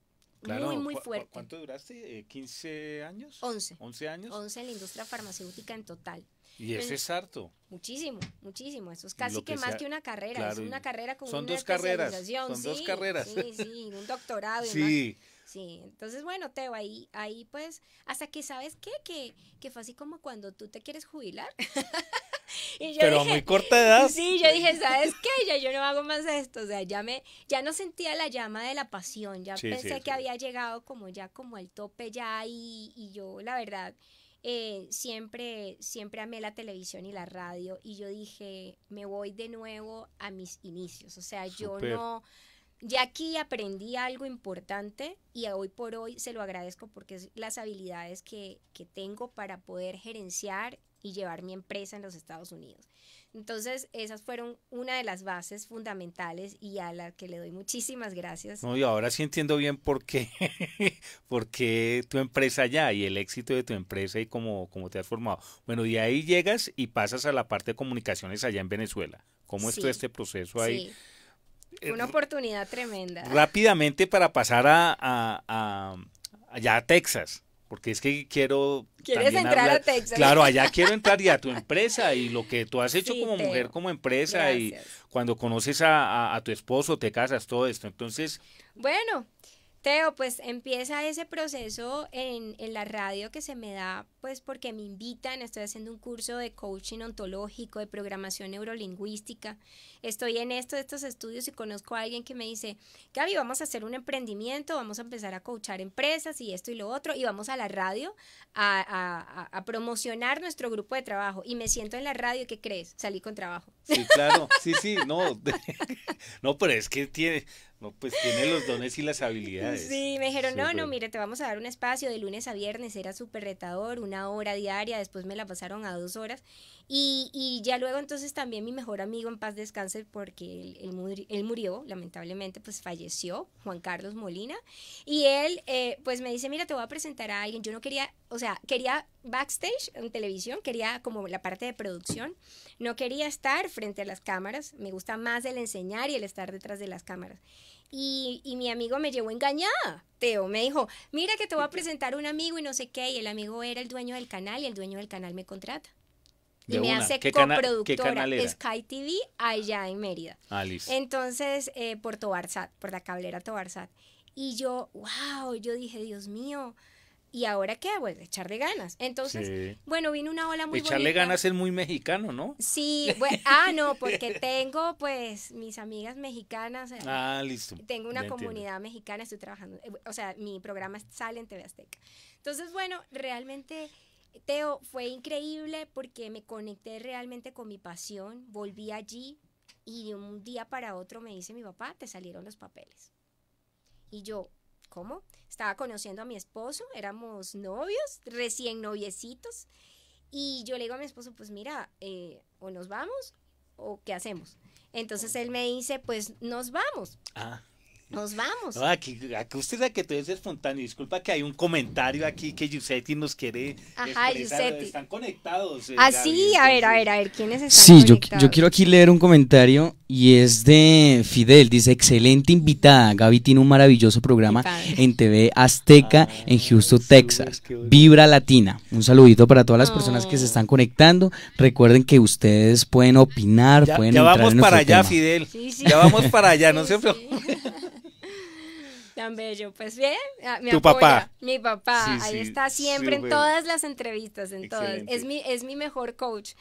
muy, muy fuerte. ¿Cuánto duraste? ¿15 eh, años? 11. ¿11 años? 11 en la industria farmacéutica en total. Y ese es harto. Muchísimo, muchísimo. Eso es casi que, más que una carrera. es una carrera con son dos carreras. Son dos carreras. Sí, sí, un doctorado. Y sí. Sí, entonces bueno, Teo, ahí, ahí pues, hasta que sabes qué, que, que fue así como cuando tú te quieres jubilar. Pero a muy corta edad. Sí, yo dije, ¿sabes qué? yo no hago más esto. O sea, ya, me, ya no sentía la llama de la pasión. Ya pensé que había llegado como ya como al tope ya y, yo, la verdad, eh, siempre, siempre amé la televisión y la radio y yo dije, me voy de nuevo a mis inicios. O sea, yo no... Ya aquí aprendí algo importante y hoy por hoy se lo agradezco porque es las habilidades que, que tengo para poder gerenciar y llevar mi empresa en los Estados Unidos. Entonces, esas fueron una de las bases fundamentales y a la que le doy muchísimas gracias. No, y ahora sí entiendo bien por qué, porque tu empresa allá y el éxito de tu empresa y cómo, cómo te has formado. Bueno, y ahí llegas y pasas a la parte de comunicaciones allá en Venezuela. ¿Cómo es todo este proceso ahí? Sí. Una eh, oportunidad tremenda. Rápidamente para pasar a, a, allá a Texas porque es que quiero... Quieres entrar a Texas. Claro, allá quiero entrar y a tu empresa y lo que tú has hecho como mujer, como empresa y cuando conoces a, a tu esposo, te casas, todo esto. Entonces... Bueno, Teo, pues empieza ese proceso en, la radio que se me da, pues porque me invitan, estoy haciendo un curso de coaching ontológico, de programación neurolingüística, estoy en esto, estos estudios y conozco a alguien que me dice, Gaby, vamos a hacer un emprendimiento, vamos a empezar a coachar empresas y esto y lo otro, y vamos a la radio a, promocionar nuestro grupo de trabajo. Y me siento en la radio, ¿qué crees? Salí con trabajo. Sí, claro, sí, sí, no, no, pero es que tiene, no, pues tiene los dones y las habilidades. Sí, me dijeron, no, no, mire, te vamos a dar un espacio de lunes a viernes, era súper retador, una hora diaria, después me la pasaron a dos horas. Y, y ya luego entonces también mi mejor amigo en paz descanse, porque él, murió, lamentablemente, pues falleció, Juan Carlos Molina. Y él, eh, pues me dice, mira, te voy a presentar a alguien. Yo no quería o sea, quería backstage en televisión, quería como la parte de producción, no quería estar frente a las cámaras, me gusta más el enseñar y el estar detrás de las cámaras. Y, mi amigo me llevó engañada, Teo, me dijo, mira que te voy a presentar un amigo y no sé qué, y el amigo era el dueño del canal y el dueño del canal me contrata. y me hace coproductora de Sky TV allá en Mérida. Ah, Entonces, eh, por Tovarzat, por la cablera Tobarsat. Y yo, wow, yo dije, Dios mío, ¿Y ahora qué? Pues echarle ganas. Entonces, bueno, vino una ola muy Echarle ganas es muy mexicano, ¿no? Sí, ah, no, porque tengo pues mis amigas mexicanas. Eh, ah, listo. Tengo una comunidad mexicana, estoy trabajando, eh, o sea, mi programa sale en TV Azteca. Entonces, bueno, realmente, Teo, fue increíble porque me conecté realmente con mi pasión, volví allí y de un día para otro me dice mi papá, te salieron los papeles. Y yo, ¿cómo? Estaba conociendo a mi esposo, éramos novios, recién noviecitos, y yo le digo a mi esposo, pues mira, eh, o nos vamos o qué hacemos. Entonces él me dice, pues nos vamos. Ah. Nos vamos. No, aquí, usted a que todo es espontáneo. Disculpa que hay un comentario aquí que Giuseppe nos quiere. Ajá, Giuseppe. Están conectados. Eh, ah, sí, a ver, a ver, a ver, ¿quiénes están conectados? Sí, yo, quiero aquí leer un comentario y es de Fidel. Dice: Excelente invitada. Gaby tiene un maravilloso programa en TV Azteca en ah, Houston, Texas. Vibra Latina. Un saludito para todas las oh. personas que se están conectando. Recuerden que ustedes pueden opinar, pueden ya vamos para allá, Fidel. ya vamos para allá, no se preocupen. Tan bello. Pues bien, ah, mi papá. Mi papá, ahí está siempre en todas las entrevistas, en Es mi, es mi mejor coach.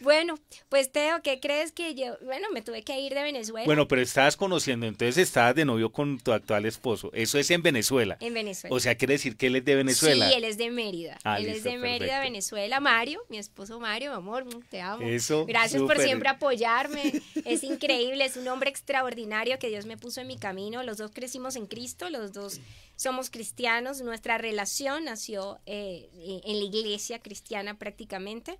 Bueno, pues Teo, ¿qué crees que yo? Bueno, me tuve que ir de Venezuela. Bueno, pero estabas conociendo, entonces estabas de novio con tu actual esposo. Eso es en Venezuela. En Venezuela. O sea, quiere decir que él es de Venezuela. Sí, él es de Mérida. Ah, él es de Mérida, Venezuela. Mario, mi esposo Mario, amor, mm, te amo. Eso. Gracias por siempre apoyarme. es increíble, es un hombre extraordinario que Dios me puso en mi camino. Los dos crecimos en Cristo, los dos somos cristianos. Nuestra relación nació eh, en la iglesia cristiana prácticamente.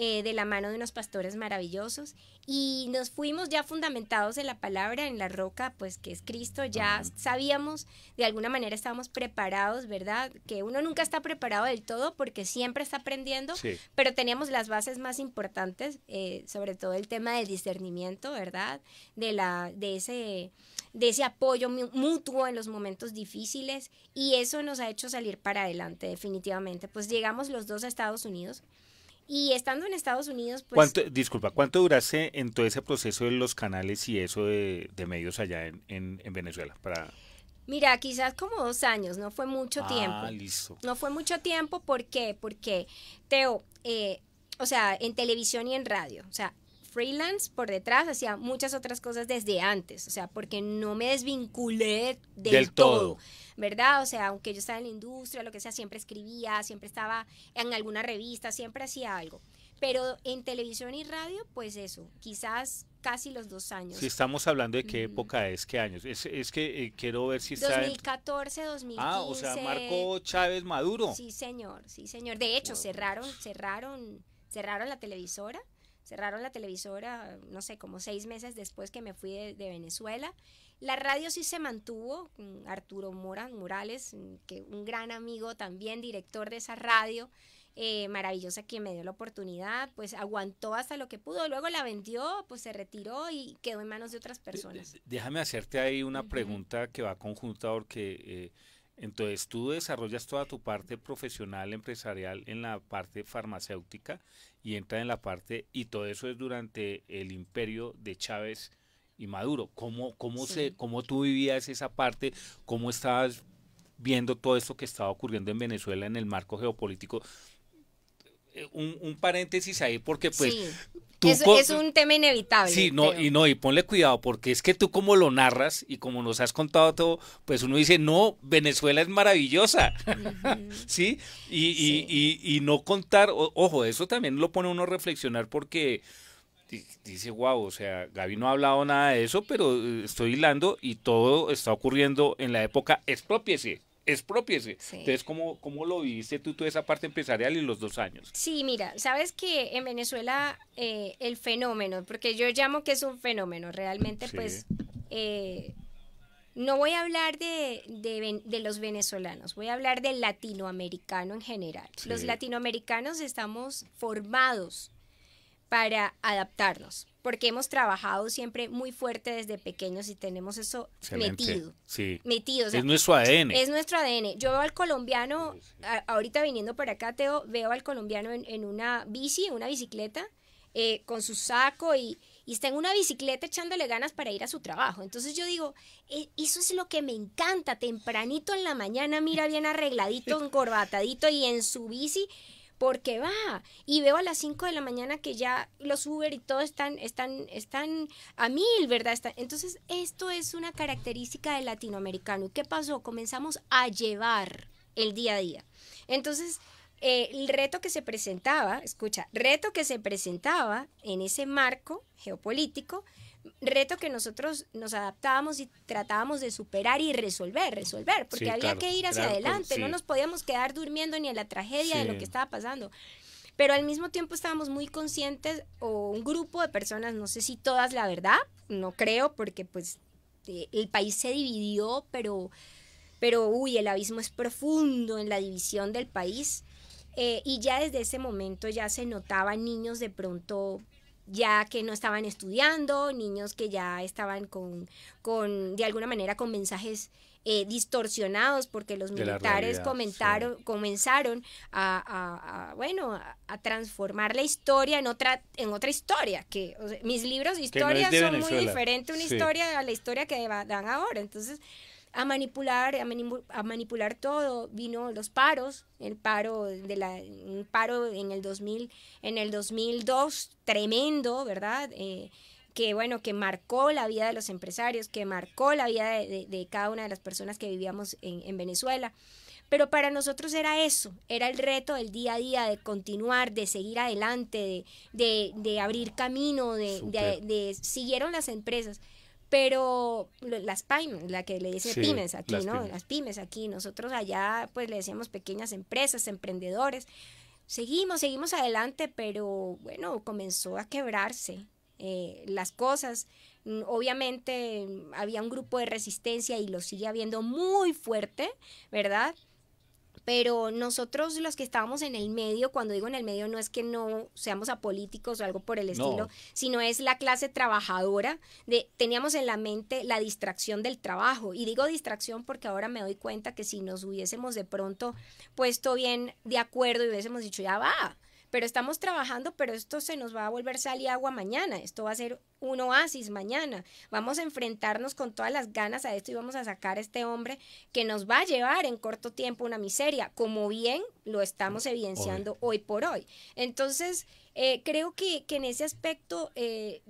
Eh, de la mano de unos pastores maravillosos y nos fuimos ya fundamentados en la palabra, en la roca, pues que es Cristo, ya sabíamos, de alguna manera estábamos preparados, ¿verdad? Que uno nunca está preparado del todo porque siempre está aprendiendo, pero teníamos las bases más importantes, eh, sobre todo el tema del discernimiento, ¿verdad? De, la, de, ese, de ese apoyo mutuo en los momentos difíciles y eso nos ha hecho salir para adelante definitivamente. Pues llegamos los dos a Estados Unidos y estando en Estados Unidos, pues... ¿Cuánto, disculpa, ¿cuánto duraste en todo ese proceso de los canales y eso de, medios allá en, Venezuela? Para... Mira, quizás como dos años, no fue mucho ah, tiempo. Listo. No fue mucho tiempo, ¿por qué? Porque, Teo, eh, o sea, en televisión y en radio, o sea, freelance por detrás hacía muchas otras cosas desde antes, o sea, porque no me desvinculé del, todo. ¿verdad? O sea, aunque yo estaba en la industria, lo que sea, siempre escribía, siempre estaba en alguna revista, siempre hacía algo. Pero en televisión y radio, pues eso, quizás casi los dos años. Si estamos hablando de qué época es, qué años. Es, es que eh, quiero ver si está. 2014, 2015. Ah, o sea, Marco Chávez Maduro. Sí, señor, sí, señor. De hecho, cerraron, cerraron, cerraron la televisora. Cerraron la televisora, no sé, como seis meses después que me fui de Venezuela. La radio sí se mantuvo, Arturo Mora Morales, que un gran amigo también, director de esa radio, eh, maravillosa quien me dio la oportunidad, pues aguantó hasta lo que pudo, luego la vendió, pues se retiró y quedó en manos de otras personas. Déjame hacerte ahí una pregunta que va conjunta porque eh, entonces tú desarrollas toda tu parte profesional, empresarial en la parte farmacéutica y entra en la parte, y todo eso es durante el imperio de Chávez y Maduro. ¿Cómo, cómo, se, ¿Cómo tú vivías esa parte? ¿Cómo estabas viendo todo esto que estaba ocurriendo en Venezuela en el marco geopolítico? Eh, un, un paréntesis ahí porque pues... es, un tema inevitable. Sí, no, y no, y ponle cuidado, porque es que tú como lo narras y como nos has contado todo, pues uno dice, no, Venezuela es maravillosa, ¿sí? Y, Y, y, y, no contar, ojo, eso también lo pone uno a reflexionar porque dice, guau, o sea, Gaby no ha hablado nada de eso, pero eh, estoy hilando y todo está ocurriendo en la época, expropiese expropiese. Entonces, ¿cómo, lo viviste tú, toda esa parte empresarial y los dos años? Sí, mira, sabes que en Venezuela eh, el fenómeno, porque yo llamo que es un fenómeno, realmente pues... Eh, no voy a hablar de, de, los venezolanos, voy a hablar del latinoamericano en general. Los latinoamericanos estamos formados para adaptarnos, porque hemos trabajado siempre muy fuerte desde pequeños y tenemos eso metido. Metido. es nuestro ADN. Es nuestro ADN. Yo veo al colombiano, ahorita viniendo para acá, Teo, veo al colombiano en, una bici, en una bicicleta, eh, con su saco y, y está en una bicicleta echándole ganas para ir a su trabajo. Entonces yo digo, eh, eso es lo que me encanta, tempranito en la mañana, mira bien arregladito, encorbatadito y en su bici porque va y veo a las 5 de la mañana que ya los Uber y todo están están están a mil, ¿verdad? entonces, esto es una característica del latinoamericano. ¿Y qué pasó? Comenzamos a llevar el día a día. Entonces, eh, el reto que se presentaba, escucha, reto que se presentaba en ese marco geopolítico reto que nosotros nos adaptábamos y tratábamos de superar y resolver, resolver, porque había que ir hacia adelante, no nos podíamos quedar durmiendo ni en la tragedia de lo que estaba pasando. Pero al mismo tiempo estábamos muy conscientes, o un grupo de personas, no sé si todas la verdad, no creo, porque pues eh, el país se dividió, pero, pero uy, el abismo es profundo en la división del país. Eh, y ya desde ese momento ya se notaban niños de pronto ya que no estaban estudiando, niños que ya estaban con, con de alguna manera, con mensajes eh, distorsionados porque los militares comentaron, comenzaron a, bueno, a, transformar la historia en otra, en otra historia, que mis libros de historia son muy diferentes una historia a la historia que dan ahora. Entonces, a manipular, a, manipular todo. Vino los paros, el paro de un paro en el 2000, en el 2002 tremendo, ¿verdad? Eh, que bueno, que marcó la vida de los empresarios, que marcó la vida de, cada una de las personas que vivíamos en, Venezuela. Pero para nosotros era eso, era el reto del día a día, de continuar, de seguir adelante, de, de, abrir camino, de, de, siguieron las empresas pero las pymes, la que le dice pymes aquí, ¿no? Las pymes aquí, nosotros allá pues le decíamos pequeñas empresas, emprendedores. Seguimos, seguimos adelante, pero bueno, comenzó a quebrarse eh, las cosas. Mm, obviamente mm, había un grupo de resistencia y lo sigue habiendo muy fuerte, ¿verdad? pero nosotros los que estábamos en el medio, cuando digo en el medio no es que no seamos apolíticos o algo por el estilo, sino es la clase trabajadora, de, teníamos en la mente la distracción del trabajo. Y digo distracción porque ahora me doy cuenta que si nos hubiésemos de pronto puesto bien de acuerdo y hubiésemos dicho, ya va, pero estamos trabajando, pero esto se nos va a volver sal y agua mañana, esto va a ser un oasis mañana, vamos a enfrentarnos con todas las ganas a esto y vamos a sacar a este hombre que nos va a llevar en corto tiempo una miseria, como bien lo estamos evidenciando hoy, por hoy. Entonces, eh, creo que, que, en ese aspecto eh,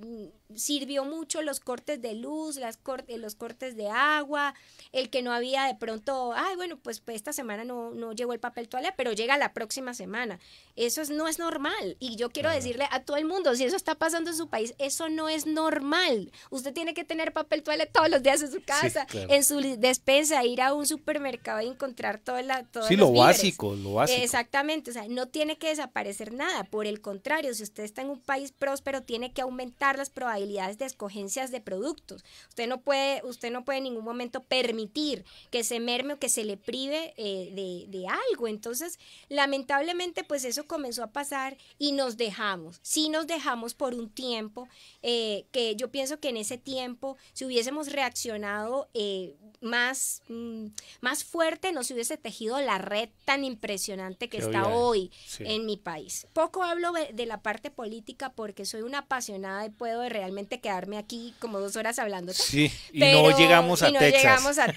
sirvió mucho los cortes de luz, eh, los cortes de agua, el que no había de pronto, ay, bueno, pues, pues esta semana no, llegó el papel toalla, pero llega la próxima semana. Eso no es normal. Y yo quiero decirle a todo el mundo, si eso está pasando en su país, eso no es normal. Usted tiene que tener papel toalla todos los días en su casa, en su despensa, ir a un supermercado y encontrar todo la... todo sí, lo básico, lo básico. Exactamente, o sea, no tiene que desaparecer nada. Por el contrario, si usted está en un país próspero, tiene que aumentar las probabilidades de escogencias de productos. Usted no puede, usted no puede en ningún momento permitir que se merme o que se le prive eh, de, de algo. Entonces, lamentablemente, pues eso comenzó a pasar y nos dejamos. Sí nos dejamos por un tiempo, eh, que yo pienso que en ese tiempo, si hubiésemos reaccionado eh, más, mm, más fuerte, no se hubiese tejido la red tan impresionante que está hoy en mi país. Poco hablo de la parte política porque soy una apasionada y puedo de realmente quedarme aquí como dos horas hablando. Sí, y no llegamos a Texas. llegamos a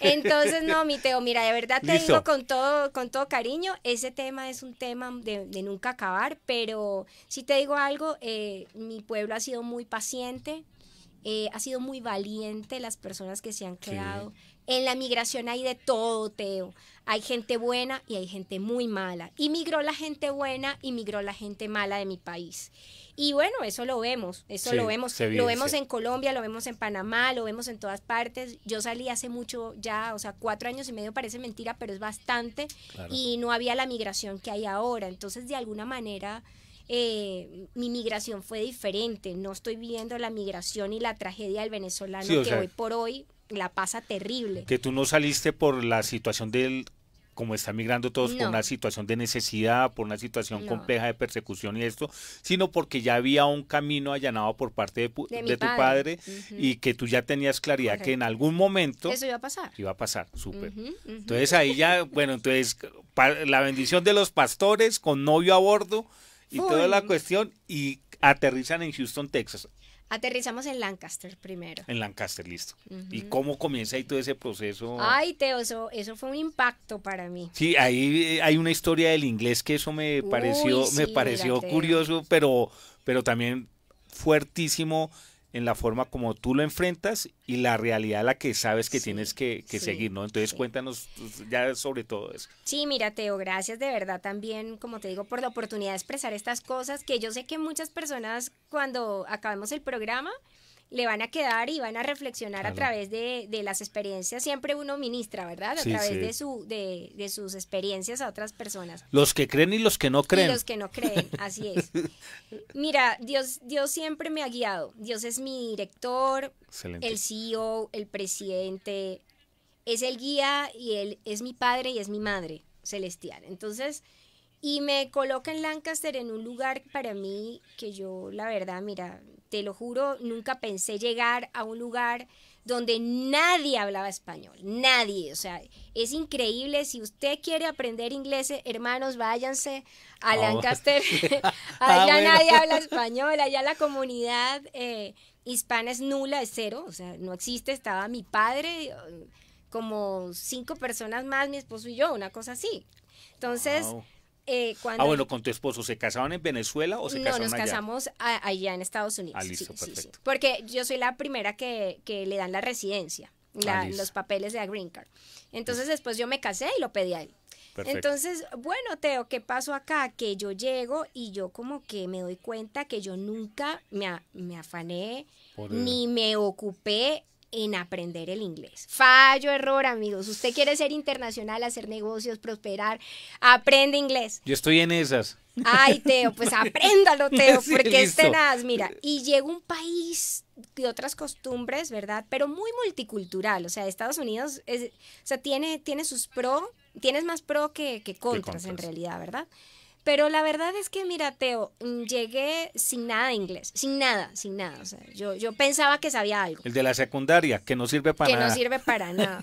Entonces, no, mi Teo, mira, de verdad te digo con todo, con todo cariño, ese tema es un tema de, nunca acabar, pero si te digo algo, eh, mi pueblo ha sido muy paciente, eh, ha sido muy valiente las personas que se han quedado. En la migración hay de todo, Teo. Hay gente buena y hay gente muy mala. Y migró la gente buena y migró la gente mala de mi país. Y bueno, eso lo vemos, eso lo vemos, lo vemos en Colombia, lo vemos en Panamá, lo vemos en todas partes. Yo salí hace mucho ya, o sea, cuatro años y medio parece mentira, pero es bastante. Y no había la migración que hay ahora. Entonces, de alguna manera, eh, mi migración fue diferente. No estoy viendo la migración y la tragedia del venezolano que hoy por hoy la pasa terrible. Que tú no saliste por la situación del como están migrando todos por una situación de necesidad, por una situación compleja de persecución y esto, sino porque ya había un camino allanado por parte de, tu padre, y que tú ya tenías claridad que en algún momento... iba a pasar. Iba a pasar, súper. Entonces ahí ya, bueno, entonces la bendición de los pastores con novio a bordo y toda la cuestión y aterrizan en Houston, Texas. Aterrizamos en Lancaster primero. En Lancaster, listo. ¿Y cómo comienza ahí todo ese proceso? Ay, Teo, eso, eso, fue un impacto para mí. Sí, ahí eh, hay una historia del inglés que eso me pareció, me pareció curioso, pero, pero también fuertísimo en la forma como tú lo enfrentas y la realidad a la que sabes que tienes que, seguir, ¿no? Entonces cuéntanos pues, ya sobre todo eso. Sí, mira, Teo, gracias de verdad también, como te digo, por la oportunidad de expresar estas cosas que yo sé que muchas personas cuando acabemos el programa le van a quedar y van a reflexionar a través de, las experiencias. Siempre uno ministra, ¿verdad? A través De, su, de, sus experiencias a otras personas. Los que creen y los que no creen. Y los que no creen, así es. Mira, Dios, Dios siempre me ha guiado. Dios es mi director, el CEO, el presidente. Es el guía y él es mi padre y es mi madre celestial. Entonces, y me coloca en Lancaster en un lugar para mí que yo, la verdad, mira, te lo juro, nunca pensé llegar a un lugar donde nadie hablaba español, nadie, o sea, es increíble, si usted quiere aprender inglés, eh, hermanos, váyanse a ah, Lancaster, allá ah, nadie habla español, allá la comunidad eh, hispana es nula, es cero, o sea, no existe, estaba mi padre, eh, como cinco personas más, mi esposo y yo, una cosa así. Entonces, eh, ah, bueno, con tu esposo, ¿se casaban en Venezuela o se casaban casaron allá? No, nos casamos allá en Estados Unidos. Ah, Porque yo soy la primera que, que le dan la residencia, ah, los papeles de la green card. Entonces después yo me casé y lo pedí a él. Perfecto. Entonces, bueno, Teo, ¿qué pasó acá? Que yo llego y yo como que me doy cuenta que yo nunca me, afané, ni me ocupé en aprender el inglés. Fallo, error, amigos. Usted quiere ser internacional, hacer negocios, prosperar, aprende inglés. Yo estoy en esas. Ay, Teo, pues apréndalo, Teo, porque es tenaz, mira. Y llega un país de otras costumbres, ¿verdad? Pero muy multicultural. O sea, Estados Unidos o sea, tiene, tiene sus pro, tienes más pro que, contras en realidad, ¿verdad? Pero la verdad es que, mira, Teo, mm, llegué sin nada de inglés, sin nada, sin nada. O sea, yo, yo pensaba que sabía algo. El de la secundaria, que no sirve para nada. Que no sirve para nada.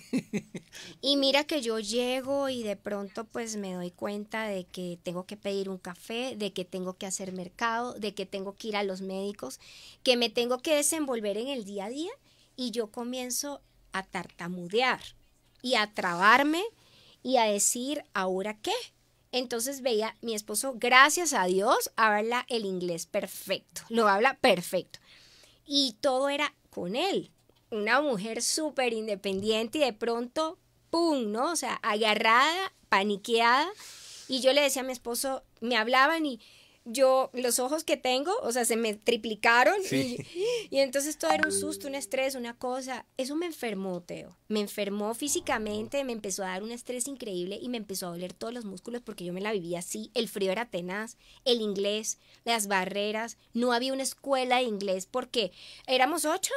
y mira que yo llego y de pronto pues me doy cuenta de que tengo que pedir un café, de que tengo que hacer mercado, de que tengo que ir a los médicos, que me tengo que desenvolver en el día a día y yo comienzo a tartamudear y a trabarme y a decir, ¿ahora qué? Entonces veía mi esposo, gracias a Dios, habla el inglés perfecto, lo habla perfecto. Y todo era con él, una mujer súper independiente y de pronto, ¡pum!, ¿no? O sea, agarrada, paniqueada. Y yo le decía a mi esposo, me hablaban y yo, los ojos que tengo, o sea, se me triplicaron y, y, entonces todo era un susto, un estrés, una cosa. Eso me enfermó, Teo. Me enfermó físicamente, me empezó a dar un estrés increíble y me empezó a doler todos los músculos porque yo me la vivía así. El frío era tenaz, el inglés, las barreras, no había una escuela de inglés porque éramos ocho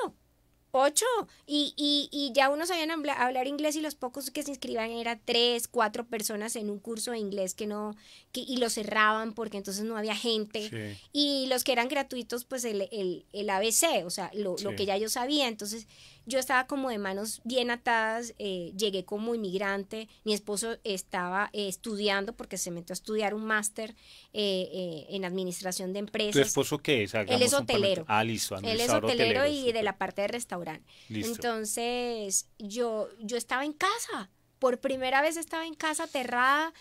ocho. Y, y, y, ya uno sabían hablar inglés y los pocos que se inscribían eran tres, cuatro personas en un curso de inglés que no, y lo cerraban porque entonces no había gente. Y los que eran gratuitos, pues el, el, el ABC, o sea, lo, lo, que ya yo sabía. Entonces yo estaba como de manos bien atadas, eh, llegué como inmigrante, mi esposo estaba eh, estudiando porque se metió a estudiar un máster eh, en administración de empresas. ¿Tu esposo qué es? Él es hotelero. Ah, listo. Él es hotelero, y de la parte de restaurante. Entonces yo, yo estaba en casa, por primera vez estaba en casa aterrada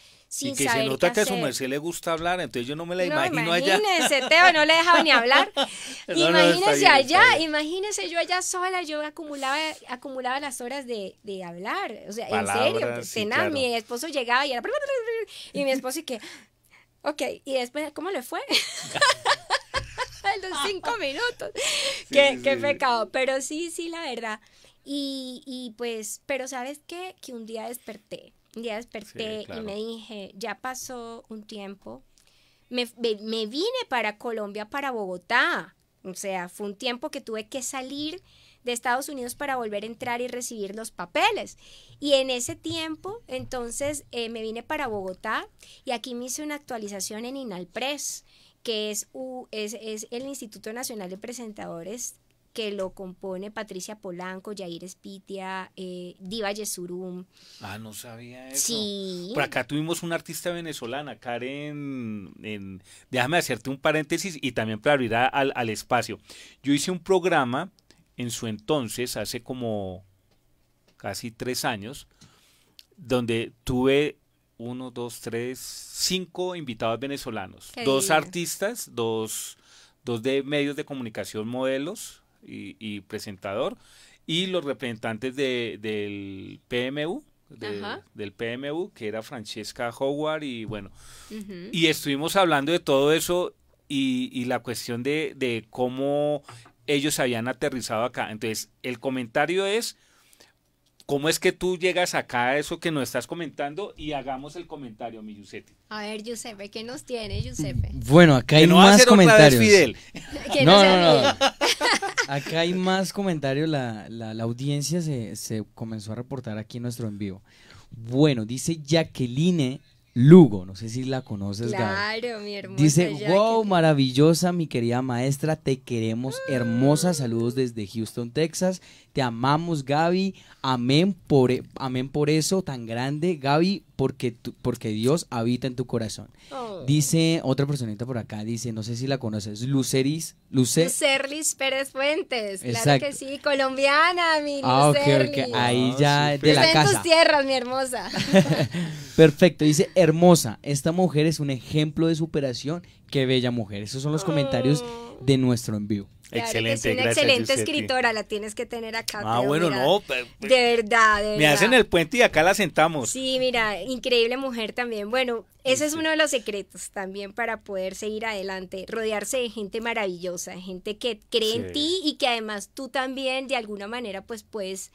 y que se nota que a su merced le gusta hablar, entonces yo no me la imagino allá. Imagínense, Teo, no le dejaba ni hablar. Imagínese imagínense allá, imagínese imagínense yo allá sola, yo acumulaba, acumulaba las horas de, de hablar. O sea, en serio, pues, sí, mi esposo llegaba y era y mi esposo y que, ok, y después, ¿cómo le fue? los cinco minutos. qué, qué pecado. Pero sí, sí, la verdad. Y, y pues, pero ¿sabes qué? Que un día desperté un día desperté y me dije, ya pasó un tiempo. Me, vine para Colombia, para Bogotá. O sea, fue un tiempo que tuve que salir de Estados Unidos para volver a entrar y recibir los papeles. Y en ese tiempo, entonces, eh, me vine para Bogotá y aquí me hice una actualización en INALPRES que es, es, es, el Instituto Nacional de Presentadores que lo compone Patricia Polanco, Jair Espitia, eh, Diva Yesurum. Ah, no sabía eso. Sí. Por acá tuvimos una artista venezolana, Karen, en, déjame hacerte un paréntesis y también para abrir al, espacio. Yo hice un programa en su entonces, hace como casi tres años, donde tuve uno, dos, tres, cinco invitados venezolanos, dos artistas, dos, dos de medios de comunicación modelos y, presentador, y los representantes del PMU, del PMU, que era Francesca Howard, y bueno, y estuvimos hablando de todo eso y, la cuestión de, de, cómo ellos habían aterrizado acá. Entonces, el comentario es, ¿cómo es que tú llegas acá a eso que nos estás comentando? Y hagamos el comentario, mi Giuseppe. A ver, Giuseppe, ¿qué nos tiene, Giuseppe? Bueno, acá hay más comentarios. no, no, no. Acá hay más comentarios. La, la, audiencia se, se, comenzó a reportar aquí en nuestro envío. Bueno, dice Jacqueline Lugo, no sé si la conoces, Gaby. Claro, mi hermosa. Dice, wow, maravillosa, mi querida maestra, te queremos hermosa. Saludos desde Houston, Texas. Te amamos, Gaby. Amén por, e, amén por eso tan grande, Gaby, porque, porque Dios habita en tu corazón. Oh. Dice otra personita por acá, dice, no sé si la conoces, Luceris, Luceris. Lucerlis Pérez Fuentes. Claro que sí, colombiana, mi ah, Lucerlis. Ahí ya ah, de la casa. en tus tierras, mi hermosa. Perfecto, dice hermosa. Esta mujer es un ejemplo de superación. Qué bella mujer. Esos son los comentarios oh. de nuestro envío. excelente, es una excelente escritora, la tienes que tener acá. Ah, bueno, no. Pues, de verdad, de verdad. Me hacen el puente y acá la sentamos. Sí, mira, increíble mujer también. Bueno, ese es uno de los secretos también para poder seguir adelante, rodearse de gente maravillosa, gente que cree en ti y que además tú también de alguna manera pues puedes,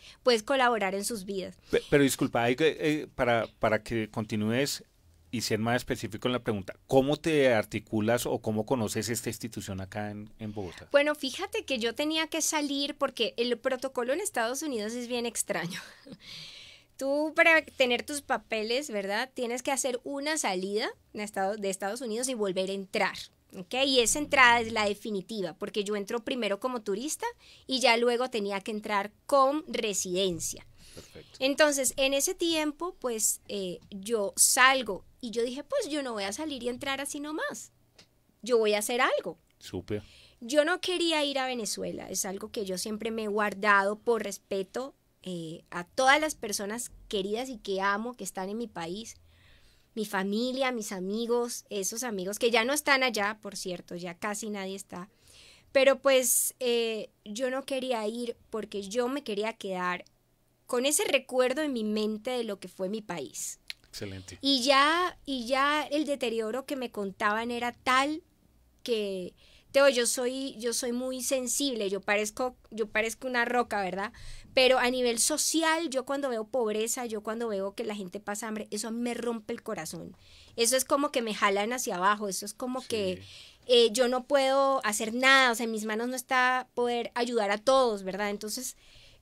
colaborar en sus vidas. Pero, disculpa, eh, para, para que continúes, y ser más específico en la pregunta, ¿cómo te articulas o cómo conoces esta institución acá en, Bogotá? Bueno, fíjate que yo tenía que salir porque el protocolo en Estados Unidos es bien extraño. Tú para tener tus papeles, ¿verdad? Tienes que hacer una salida de Estados Unidos y volver a entrar. Y esa entrada es la definitiva, porque yo entro primero como turista y ya luego tenía que entrar con residencia. Entonces, en ese tiempo, pues eh, yo salgo y yo dije, pues yo no voy a salir y entrar así nomás. Yo voy a hacer algo. Súper. Yo no quería ir a Venezuela, es algo que yo siempre me he guardado por respeto eh, a todas las personas queridas y que amo, que están en mi país, mi familia, mis amigos, esos amigos que ya no están allá, por cierto, ya casi nadie está. Pero pues eh, yo no quería ir porque yo me quería quedar con ese recuerdo en mi mente de lo que fue mi país. Excelente. Y ya, y ya el deterioro que me contaban era tal que, Te yo soy, yo soy muy sensible, yo parezco, yo parezco una roca, ¿verdad? Pero a nivel social, yo cuando veo pobreza, yo cuando veo que la gente pasa hambre, eso me rompe el corazón. Eso es como que me jalan hacia abajo, eso es como que eh, yo no puedo hacer nada, o sea, en mis manos no está poder ayudar a todos, ¿verdad? Entonces,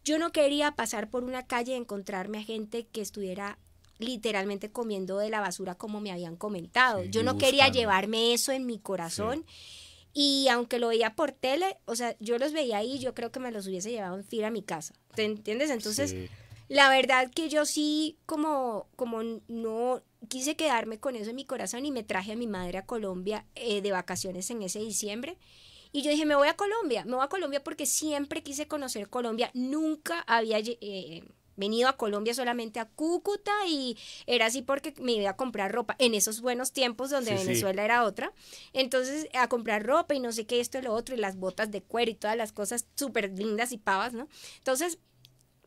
yo no quería pasar por una calle y encontrarme a gente que estuviera literalmente comiendo de la basura como me habían comentado. yo no quería llevarme eso en mi corazón. Y aunque lo veía por tele, o sea, yo los veía ahí, yo creo que me los hubiese llevado en fila a mi casa. ¿Te entiendes? Entonces, la verdad que yo sí como, como no quise quedarme con eso en mi corazón y me traje a mi madre a Colombia eh, de vacaciones en ese diciembre. Y yo dije, me voy a Colombia, me voy a Colombia porque siempre quise conocer Colombia, nunca había... Eh, venido a Colombia solamente a Cúcuta y era así porque me iba a comprar ropa en esos buenos tiempos donde Venezuela era otra. Entonces, a comprar ropa y no sé qué, esto y lo otro, y las botas de cuero y todas las cosas súper lindas y pavas, ¿no? Entonces,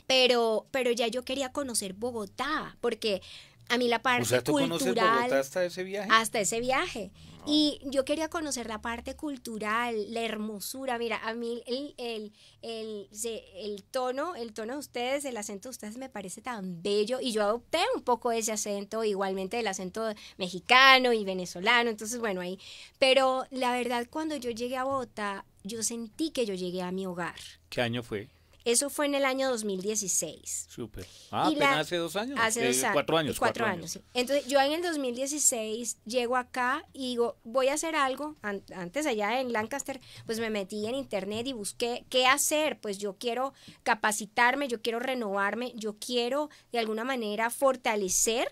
pero, pero ya yo quería conocer Bogotá porque a mí la parte o sea, cultural Bogotá hasta ese viaje hasta ese viaje y yo quería conocer la parte cultural, la hermosura. Mira, a mí el, el, el, el, tono, el tono de ustedes, el acento de ustedes me parece tan bello. Y yo adopté un poco ese acento, igualmente el acento mexicano y venezolano. Entonces, bueno, ahí. Pero la verdad, cuando yo llegué a Bogotá, yo sentí que yo llegué a mi hogar. ¿Qué año fue? Eso fue en el año 2016. Súper. Ah, apenas hace dos años. Hace dos eh, años. cuatro años. Cuatro, años. Entonces, yo en el 2016 llego acá y digo, voy a hacer algo. antes allá en Lancaster, pues me metí en internet y busqué qué hacer. Pues yo quiero capacitarme, yo quiero renovarme, yo quiero de alguna manera fortalecer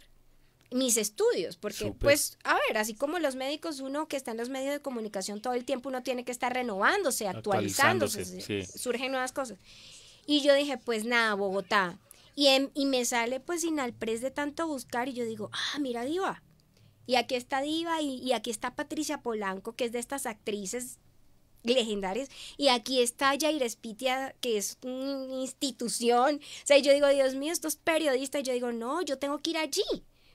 mis estudios, porque pues, a ver, así como los médicos, uno que está en los medios de comunicación todo el tiempo, uno tiene que estar renovándose, actualizándose, surgen nuevas cosas. Y yo dije, pues nada, Bogotá. Y, em, y me sale pues sin alpres de tanto buscar y yo digo, ah, mira Diva. Y aquí está Diva y, aquí está Patricia Polanco, que es de estas actrices legendarias. Y aquí está Jair Espitia, que es una institución. O sea, yo digo, Dios mío, estos periodistas. y Yo digo, no, yo tengo que ir allí.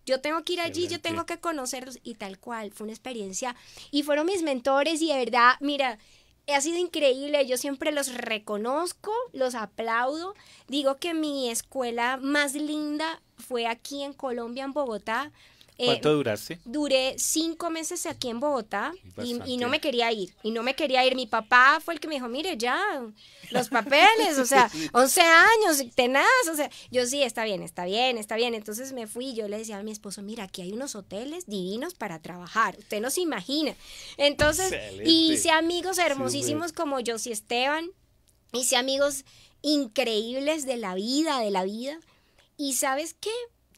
Yo tengo que ir allí, yo tengo que conocerlos. Y tal cual, fue una experiencia. Y fueron mis mentores y de verdad, mira, ha sido increíble, yo siempre los reconozco, los aplaudo. Digo que mi escuela más linda fue aquí en Colombia, en Bogotá, ¿Cuánto eh, duraste? Duré cinco meses aquí en Bogotá y, no me quería ir. Y no me quería ir. Mi papá fue el que me dijo, mire, ya, los papeles, o sea, 11 años, tenaz, o sea, yo sí, está bien, está bien, está bien. Entonces me fui y yo le decía a mi esposo, mira, aquí hay unos hoteles divinos para trabajar, usted no se imagina. Entonces, hice amigos hermosísimos como Josie Esteban, hice amigos increíbles de la vida, de la vida. Y sabes qué?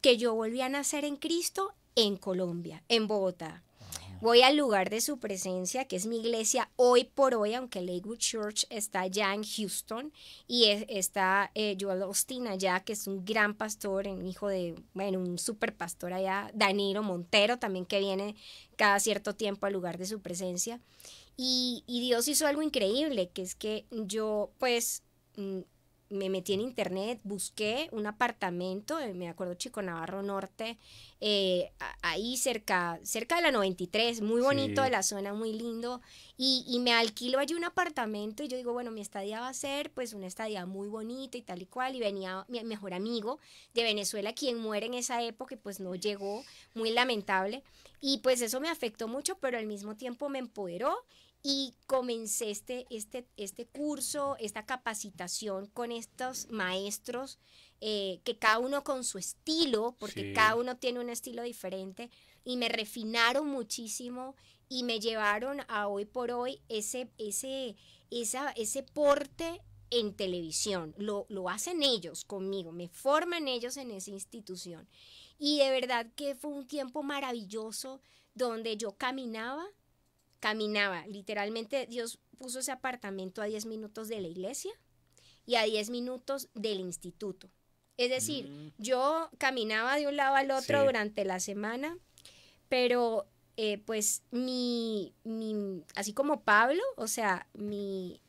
Que yo volví a nacer en Cristo en Colombia, en Bogotá. Voy al lugar de su presencia, que es mi iglesia hoy por hoy, aunque Lakewood Church está allá en Houston y está eh, Joel Austin allá, que es un gran pastor, un hijo de, bueno, un super pastor allá, Danilo Montero también que viene cada cierto tiempo al lugar de su presencia. Y, y Dios hizo algo increíble, que es que yo pues mm, me metí en internet, busqué un apartamento, eh, me acuerdo Chico Navarro Norte, eh, ahí cerca, cerca de la 93, muy bonito de la zona, muy lindo, y, y, me alquilo allí un apartamento y yo digo, bueno, mi estadía va a ser pues una estadía muy bonita y tal y cual, y venía mi mejor amigo de Venezuela, quien muere en esa época y pues no llegó, muy lamentable, y pues eso me afectó mucho, pero al mismo tiempo me empoderó y comencé este, este, este, curso, esta capacitación con estos maestros, eh, que cada uno con su estilo, porque cada uno tiene un estilo diferente, y me refinaron muchísimo y me llevaron a hoy por hoy ese, ese, ese porte en televisión. Lo, lo hacen ellos conmigo, me forman ellos en esa institución. Y de verdad que fue un tiempo maravilloso donde yo caminaba caminaba. Literalmente Dios puso ese apartamento a 10 minutos de la iglesia y a 10 minutos del instituto. Es decir, mm. yo caminaba de un lado al otro durante la semana, pero eh, pues mi, así como Pablo, o sea, mi,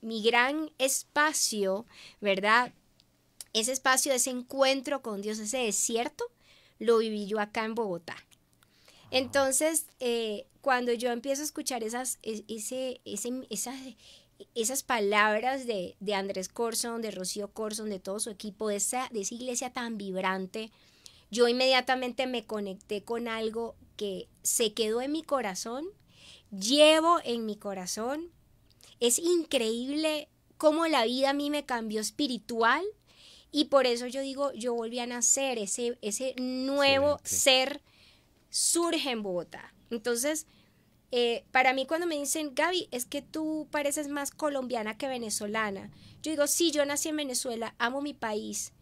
mi gran espacio, ¿verdad? Ese espacio, ese encuentro con Dios, ese desierto, lo viví yo acá en Bogotá. Entonces, eh, cuando yo empiezo a escuchar esas, esas, palabras de, Andrés Corson, de Rocío Corson, de todo su equipo, de esa, de esa iglesia tan vibrante, yo inmediatamente me conecté con algo que se quedó en mi corazón, llevo en mi corazón. Es increíble cómo la vida a mí me cambió espiritual y por eso yo digo, yo volví a nacer, ese, ese nuevo ser surge en Bogotá. Entonces, eh, para mí cuando me dicen, Gaby, es que tú pareces más colombiana que venezolana, yo digo, sí, yo nací en Venezuela, amo mi país,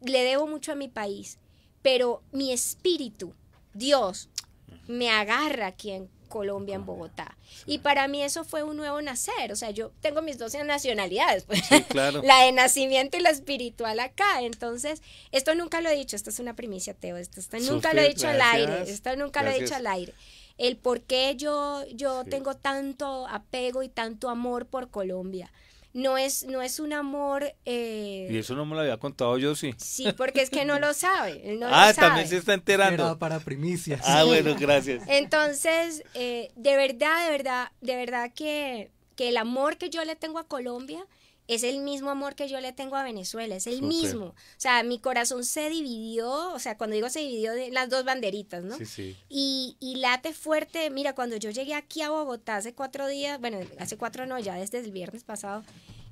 le debo mucho a mi país, pero mi espíritu, Dios, me agarra aquí en, Colombia, en Bogotá. Y para mí eso fue un nuevo nacer, o sea, yo tengo mis dos nacionalidades, pues. la de nacimiento y la espiritual acá. Entonces, esto nunca lo he dicho, esto es una primicia, Teo, esto, nunca lo he dicho al aire, esto nunca lo he dicho al aire. El por qué yo, yo tengo tanto apego y tanto amor por Colombia no es, no es un amor... Eh, y eso no me lo había contado yo, sí. Sí, porque es que no lo sabe. ah, también se está enterando. para primicias. Ah, bueno, gracias. Entonces, eh, de verdad, de verdad, de verdad que el amor que yo le tengo a Colombia es el mismo amor que yo le tengo a Venezuela, es el mismo. O sea, mi corazón se dividió, o sea, cuando digo se dividió, de las dos banderitas, ¿no? Sí, sí. Y, y, late fuerte, mira, cuando yo llegué aquí a Bogotá hace cuatro días, bueno, hace cuatro no, ya desde el viernes pasado,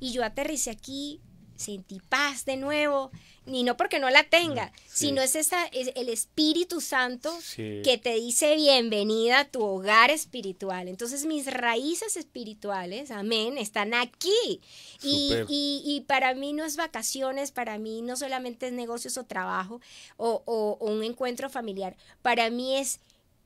y yo aterricé aquí, sentí paz de nuevo. ni no porque no la tenga, mm, sino es, esa, el Espíritu Santo que te dice bienvenida a tu hogar espiritual. Entonces mis raíces espirituales, amén, están aquí. Y, y, para mí no es vacaciones, para mí no solamente es negocios o trabajo o un encuentro familiar, para mí es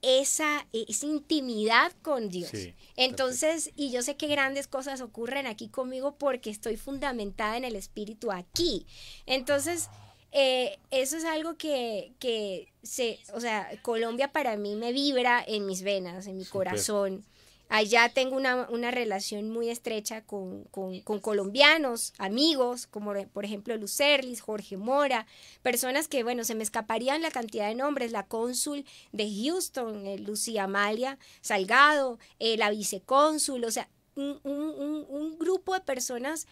e-, esa, intimidad con Dios. Entonces, y yo sé que grandes cosas ocurren aquí conmigo porque estoy fundamentada en el Espíritu aquí. Entonces, eh, eso es algo que, que, se, o sea, Colombia para mí me vibra en mis venas, en mi corazón. Allá tengo una, una relación muy estrecha con, colombianos, amigos, como por ejemplo Lucerlis, Jorge Mora, personas que, bueno, se me escaparían la cantidad de nombres, la cónsul de Houston, eh, Lucía Amalia Salgado, eh, la vicecónsul, o sea, un, grupo de personas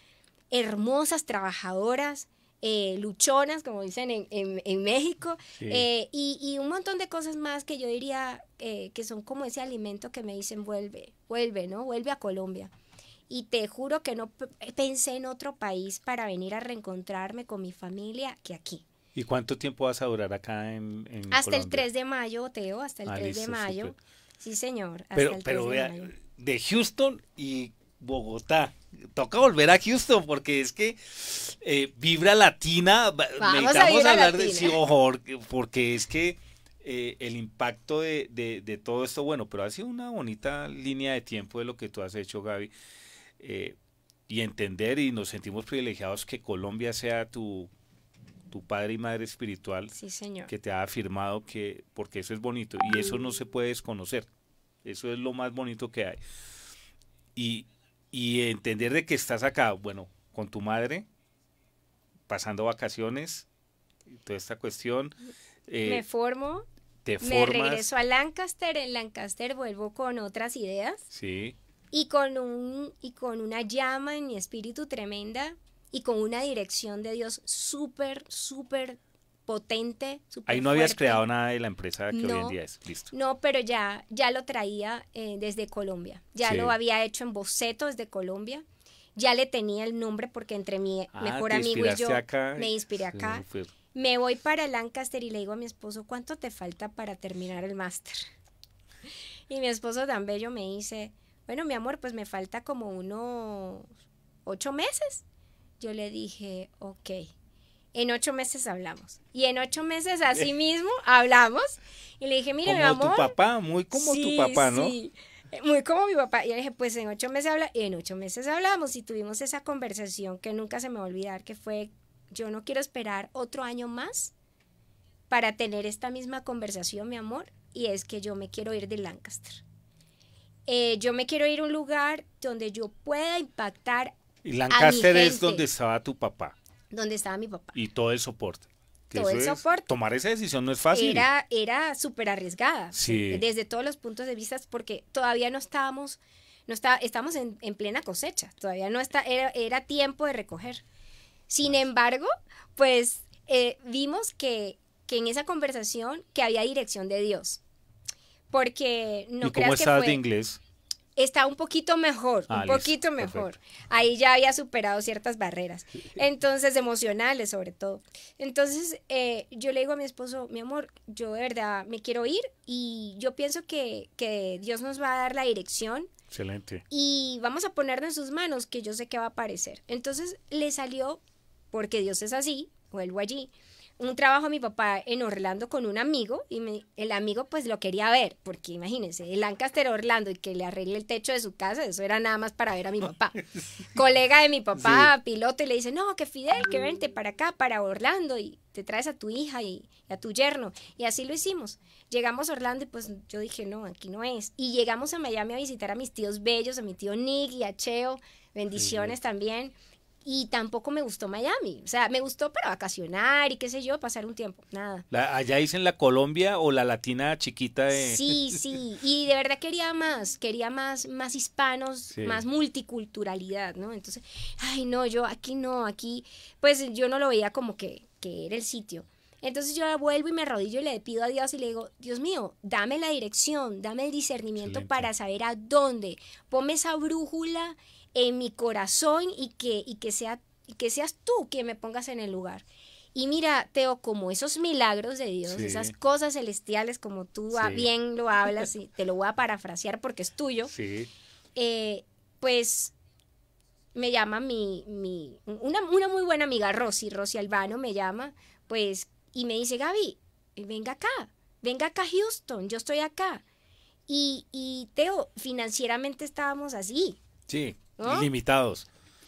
hermosas, trabajadoras, eh, luchonas, como dicen en, en, México, y, y, un montón de cosas más que yo diría, eh, que son como ese alimento que me dicen vuelve, vuelve, ¿no? Vuelve a Colombia. Y te juro que no eh, pensé en otro país para venir a reencontrarme con mi familia que aquí. ¿Y cuánto tiempo vas a durar acá en, Hasta el 3 de mayo, Teo, hasta el 3 ah, de mayo. Sí, señor. pero, el pero de, de Houston y Bogotá. Toca volver a Houston porque es que eh, Vibra Latina, vamos necesitamos a hablar de sí, porque es que eh, el impacto de, de, todo esto, bueno, pero ha sido una bonita línea de tiempo de lo que tú has hecho, Gaby, eh, y entender y nos sentimos privilegiados que Colombia sea tu, tu padre y madre espiritual, sí, señor. que te ha afirmado que, porque eso es bonito, y eso no se puede desconocer, eso es lo más bonito que hay. Y, y entender de que estás acá, bueno, con tu madre, pasando vacaciones, toda esta cuestión. me eh, formo me regreso a Lancaster, en Lancaster vuelvo con otras ideas. Sí. Y con, un, y con una llama en mi espíritu tremenda y con una dirección de Dios súper, súper potente. Super Ahí no habías creado nada de la empresa que hoy en día es, listo. No, pero ya, ya lo traía eh, desde Colombia, ya lo había hecho en boceto desde Colombia ya le tenía el nombre porque entre mi ah, mejor amigo y yo me inspiré acá me voy para Lancaster y le digo a mi esposo, ¿cuánto te falta para terminar el máster? Y mi esposo tan bello me dice, bueno, mi amor, pues me falta como unos ocho meses. Yo le dije, ok, en ocho meses hablamos. Y en ocho meses así eh. mismo hablamos. Y le dije, mire, mi amor. Como tu papá, muy como tu papá, ¿no? Sí eh, muy como mi papá. Y le dije, pues en ocho meses habla, en ocho meses hablamos y tuvimos esa conversación que nunca se me va a olvidar, que fue yo no quiero esperar otro año más para tener esta misma conversación, mi amor, y es que yo me quiero ir de Lancaster. Eh, yo me quiero ir a un lugar donde yo pueda impactar. Y Lancaster es donde estaba tu papá. Donde estaba mi papá. Y todo el soporte. Todo el soporte. tomar esa decisión no es fácil. Era, era súper arriesgada. Desde todos los puntos de vista, porque todavía no estábamos, no está, estamos en, en, plena cosecha. Todavía no está, era, era tiempo de recoger. Sin embargo, pues eh, vimos que, que en esa conversación que había dirección de Dios. Porque no ¿Y cómo de inglés? Está un poquito mejor, ah, un poquito mejor. Ahí ya había superado ciertas barreras, entonces emocionales sobre todo. Entonces eh, yo le digo a mi esposo, mi amor, yo de verdad me quiero ir y yo pienso que, Dios nos va a dar la dirección Excelente. Y vamos a ponerlo en sus manos, que yo sé que va a aparecer. Entonces le salió porque Dios es así, vuelvo allí. Un trabajo a mi papá en Orlando con un amigo y el amigo pues lo quería ver, porque imagínense, el Lancaster Orlando y que le arregle el techo de su casa, eso era nada más para ver a mi papá. Colega de mi papá, piloto, y le dice, no, que Fidel, que vente para acá, para Orlando y te traes a tu hija y, a tu yerno. Y así lo hicimos. Llegamos a Orlando y pues yo dije, no, aquí no es. Y llegamos a Miami a visitar a mis tíos bellos, a mi tío Nick y a Cheo, bendiciones también y tampoco me gustó Miami. O sea, me gustó para vacacionar y qué sé yo, pasar un tiempo, nada. allá dicen la Colombia o la latina chiquita Sí, sí, y de verdad quería más, quería más, más hispanos, más multiculturalidad, ¿no? Entonces, ay, no, yo aquí no, aquí, pues yo no lo veía como que, que era el sitio. Entonces yo vuelvo y me arrodillo y le pido a Dios y le digo, Dios mío, dame la dirección, dame el discernimiento para saber a dónde, ponme esa brújula en mi corazón y que, y que, sea, que seas tú quien me pongas en el lugar. Y mira, Teo, como esos milagros de Dios, esas cosas celestiales, como tú bien lo hablas, y te lo voy a parafrasear porque es tuyo, eh, pues me llama mi, una, una, muy buena amiga, Rosy, Rosy Albano me llama, pues, y me dice, Gaby, venga acá, venga acá a Houston, yo estoy acá. Y, y Teo, financieramente estábamos así. Sí.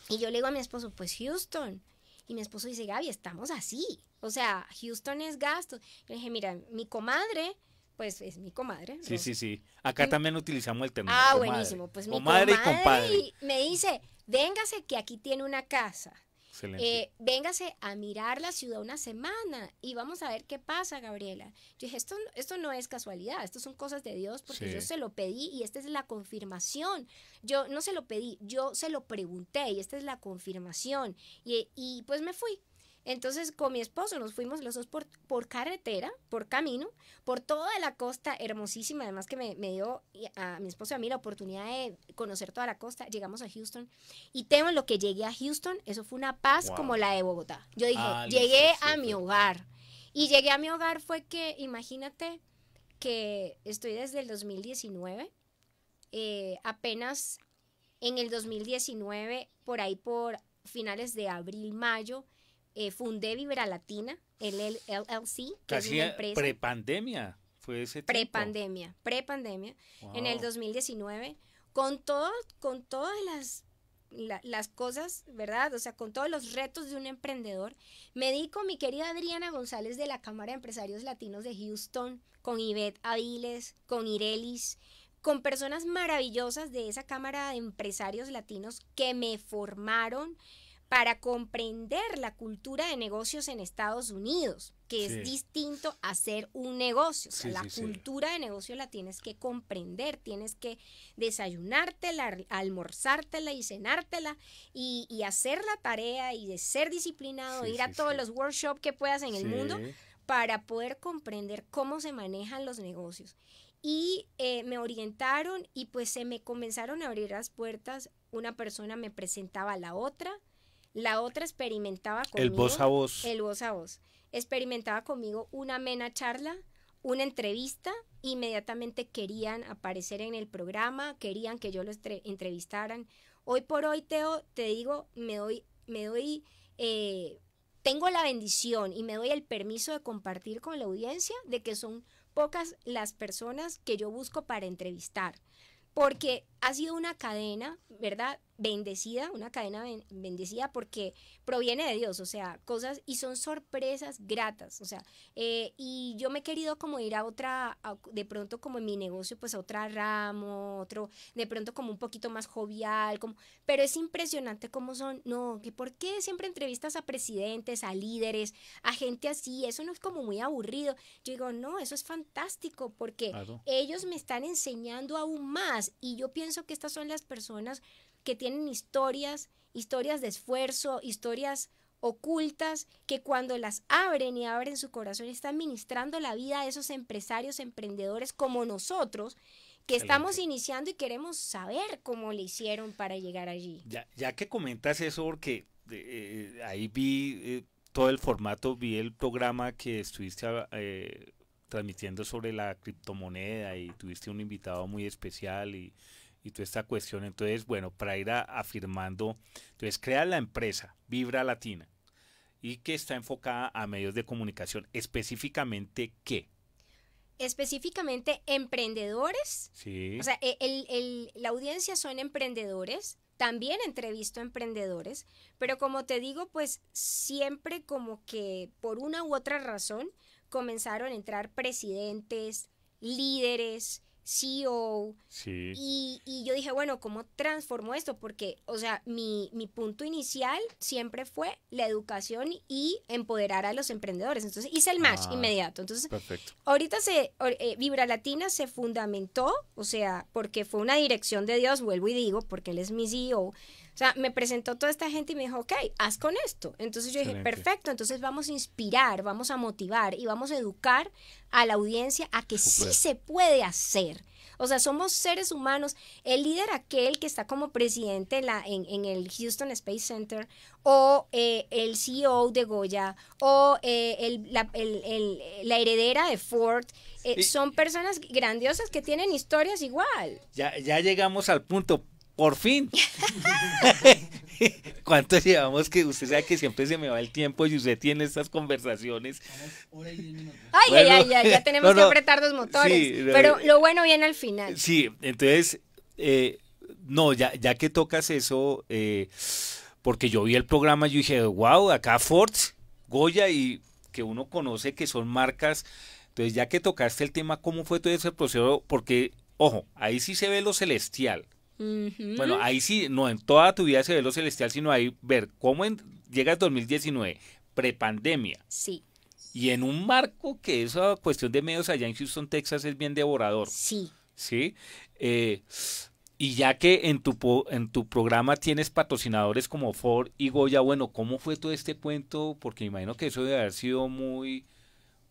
Y yo le digo a mi esposo, pues Houston. Y mi esposo dice, Gaby, estamos así. O sea, Houston es gasto. Yo le dije, mira, mi comadre, pues es mi comadre. Sí, sí, sí. Acá también utilizamos el término. Ah, buenísimo. Pues mi comadre, y compadre. Y me dice, véngase que aquí tiene una casa. Eh, véngase a mirar la ciudad una semana y vamos a ver qué pasa, Gabriela. Yo dije, esto, esto no es casualidad, esto son cosas de Dios porque yo se lo pedí y esta es la confirmación. Yo no se lo pedí, yo se lo pregunté y esta es la confirmación. Y, y pues me fui, entonces con mi esposo nos fuimos los dos por, carretera, por camino, por toda la costa hermosísima, además que me, me dio a, mi esposo y a mí la oportunidad de conocer toda la costa, llegamos a Houston y tengo lo que llegué a Houston, eso fue una paz como la de Bogotá. Yo dije, ah, llegué a mi hogar. Y llegué a mi hogar fue que, imagínate que estoy desde el 2019, eh, apenas en el 2019, por ahí por finales de abril, mayo, eh, fundé Vibra Latina, el LLC, que Casi es una empresa. Prepandemia, fue ese Prepandemia, prepandemia, en el 2019, con todo, con todas las, las cosas, ¿verdad? O sea, con todos los retos de un emprendedor, me di con mi querida Adriana González de la Cámara de Empresarios Latinos de Houston, con Ivette Aviles, con Irelis, con personas maravillosas de esa Cámara de Empresarios Latinos que me formaron, para comprender la cultura de negocios en Estados Unidos, que es distinto a hacer un negocio. la cultura de negocio la tienes que comprender, tienes que desayunártela, almorzártela y cenártela y, y hacer la tarea y de ser disciplinado, ir a todos los workshops que puedas en el mundo para poder comprender cómo se manejan los negocios. Y eh, me orientaron y pues se me comenzaron a abrir las puertas. Una persona me presentaba a la otra la otra experimentaba conmigo. El voz a voz. El voz a voz. Experimentaba conmigo una amena charla, una entrevista. Inmediatamente querían aparecer en el programa, querían que yo los entrevistaran. Hoy por hoy, Teo, te digo, me doy, me doy, eh, tengo la bendición y me doy el permiso de compartir con la audiencia de que son pocas las personas que yo busco para entrevistar. Porque ha sido una cadena, ¿verdad? Bendecida, una cadena bendecida porque proviene de Dios, o sea, cosas y son sorpresas gratas, o sea, eh, y yo me he querido como ir a otra, de pronto como en mi negocio, pues a otra ramo, otro, de pronto como un poquito más jovial, como, pero es impresionante cómo son, no, que por qué siempre entrevistas a presidentes, a líderes, a gente así, eso no es como muy aburrido, yo digo, no, eso es fantástico porque ellos me están enseñando aún más y yo pienso pienso que estas son las personas que tienen historias, historias de esfuerzo, historias ocultas que cuando las abren y abren su corazón están ministrando la vida a esos empresarios, emprendedores como nosotros que estamos iniciando y queremos saber cómo le hicieron para llegar allí. Ya, ya que comentas eso, porque eh, eh, ahí vi eh, todo el formato, vi el programa que estuviste ah, transmitiendo sobre la criptomoneda y tuviste un invitado muy especial y y toda esta cuestión. Entonces, bueno, para ir afirmando, entonces crea la empresa Vibra Latina y que está enfocada a medios de comunicación. Específicamente, ¿qué? Específicamente, emprendedores. Sí. O sea, e, la audiencia son emprendedores. También entrevisto a emprendedores, pero como te digo, pues siempre como que por una u otra razón comenzaron a entrar presidentes, líderes, CEO. Sí. Y, yo dije, bueno, ¿cómo transformo esto? Porque, o sea, mi, mi, punto inicial siempre fue la educación y empoderar a los emprendedores. Entonces hice el match ah, inmediato. Entonces, ahorita se, eh, Vibra Latina se fundamentó, o sea, porque fue una dirección de Dios, vuelvo y digo, porque él es mi CEO. O sea, me presentó toda esta gente y me dijo, ok, haz con esto. Entonces yo dije, perfecto, entonces vamos a inspirar, vamos a motivar y vamos a educar a la audiencia a que sí se puede hacer. O sea, somos seres humanos. El líder aquel que está como presidente en, el Houston Space Center, o eh, el CEO de Goya, o eh, la, heredera de Ford, eh, son personas grandiosas que tienen historias igual. Ya, ya llegamos al punto, por fin. ¿Cuánto llevamos que usted sabe que siempre se me va el tiempo y usted tiene estas conversaciones? Ay, ay, ya tenemos que apretar los motores. pero lo bueno viene al final. Sí, entonces, eh, no, ya, ya que tocas eso, eh, porque yo vi el programa, yo dije, wow, acá Ford, Goya y que uno conoce que son marcas. Entonces, ya que tocaste el tema, ¿cómo fue todo ese proceso? Porque, ojo, ahí sí se ve lo celestial bueno, ahí sí, no en toda tu vida se ve lo celestial, sino ahí ver cómo en, llega el 2019, prepandemia. Sí. Y en un marco que esa cuestión de medios allá en Houston, Texas es bien devorador. Sí. Sí. Eh, y ya que en tu, en tu programa tienes patrocinadores como Ford y Goya, bueno, ¿cómo fue todo este cuento? Porque me imagino que eso debe haber sido muy,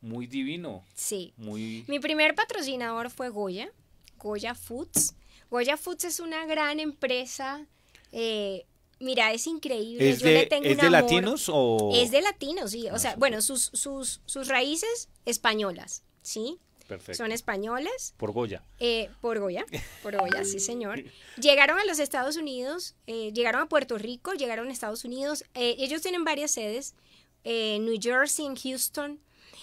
muy divino. Sí. Muy... Mi primer patrocinador fue Goya, Goya Foods. Goya Foods es una gran empresa. Eh, mira, es increíble. ¿Es Yo de, le tengo de latinos o...? Es de latinos, sí. O ah, sea, bueno, sus, sus, sus raíces españolas, ¿sí? Perfecto. Son españoles. Por Goya. Eh, por Goya, por Goya, sí señor. Llegaron a los Estados Unidos, eh, llegaron a Puerto Rico, llegaron a Estados Unidos. ellos tienen varias sedes, en New Jersey, en Houston,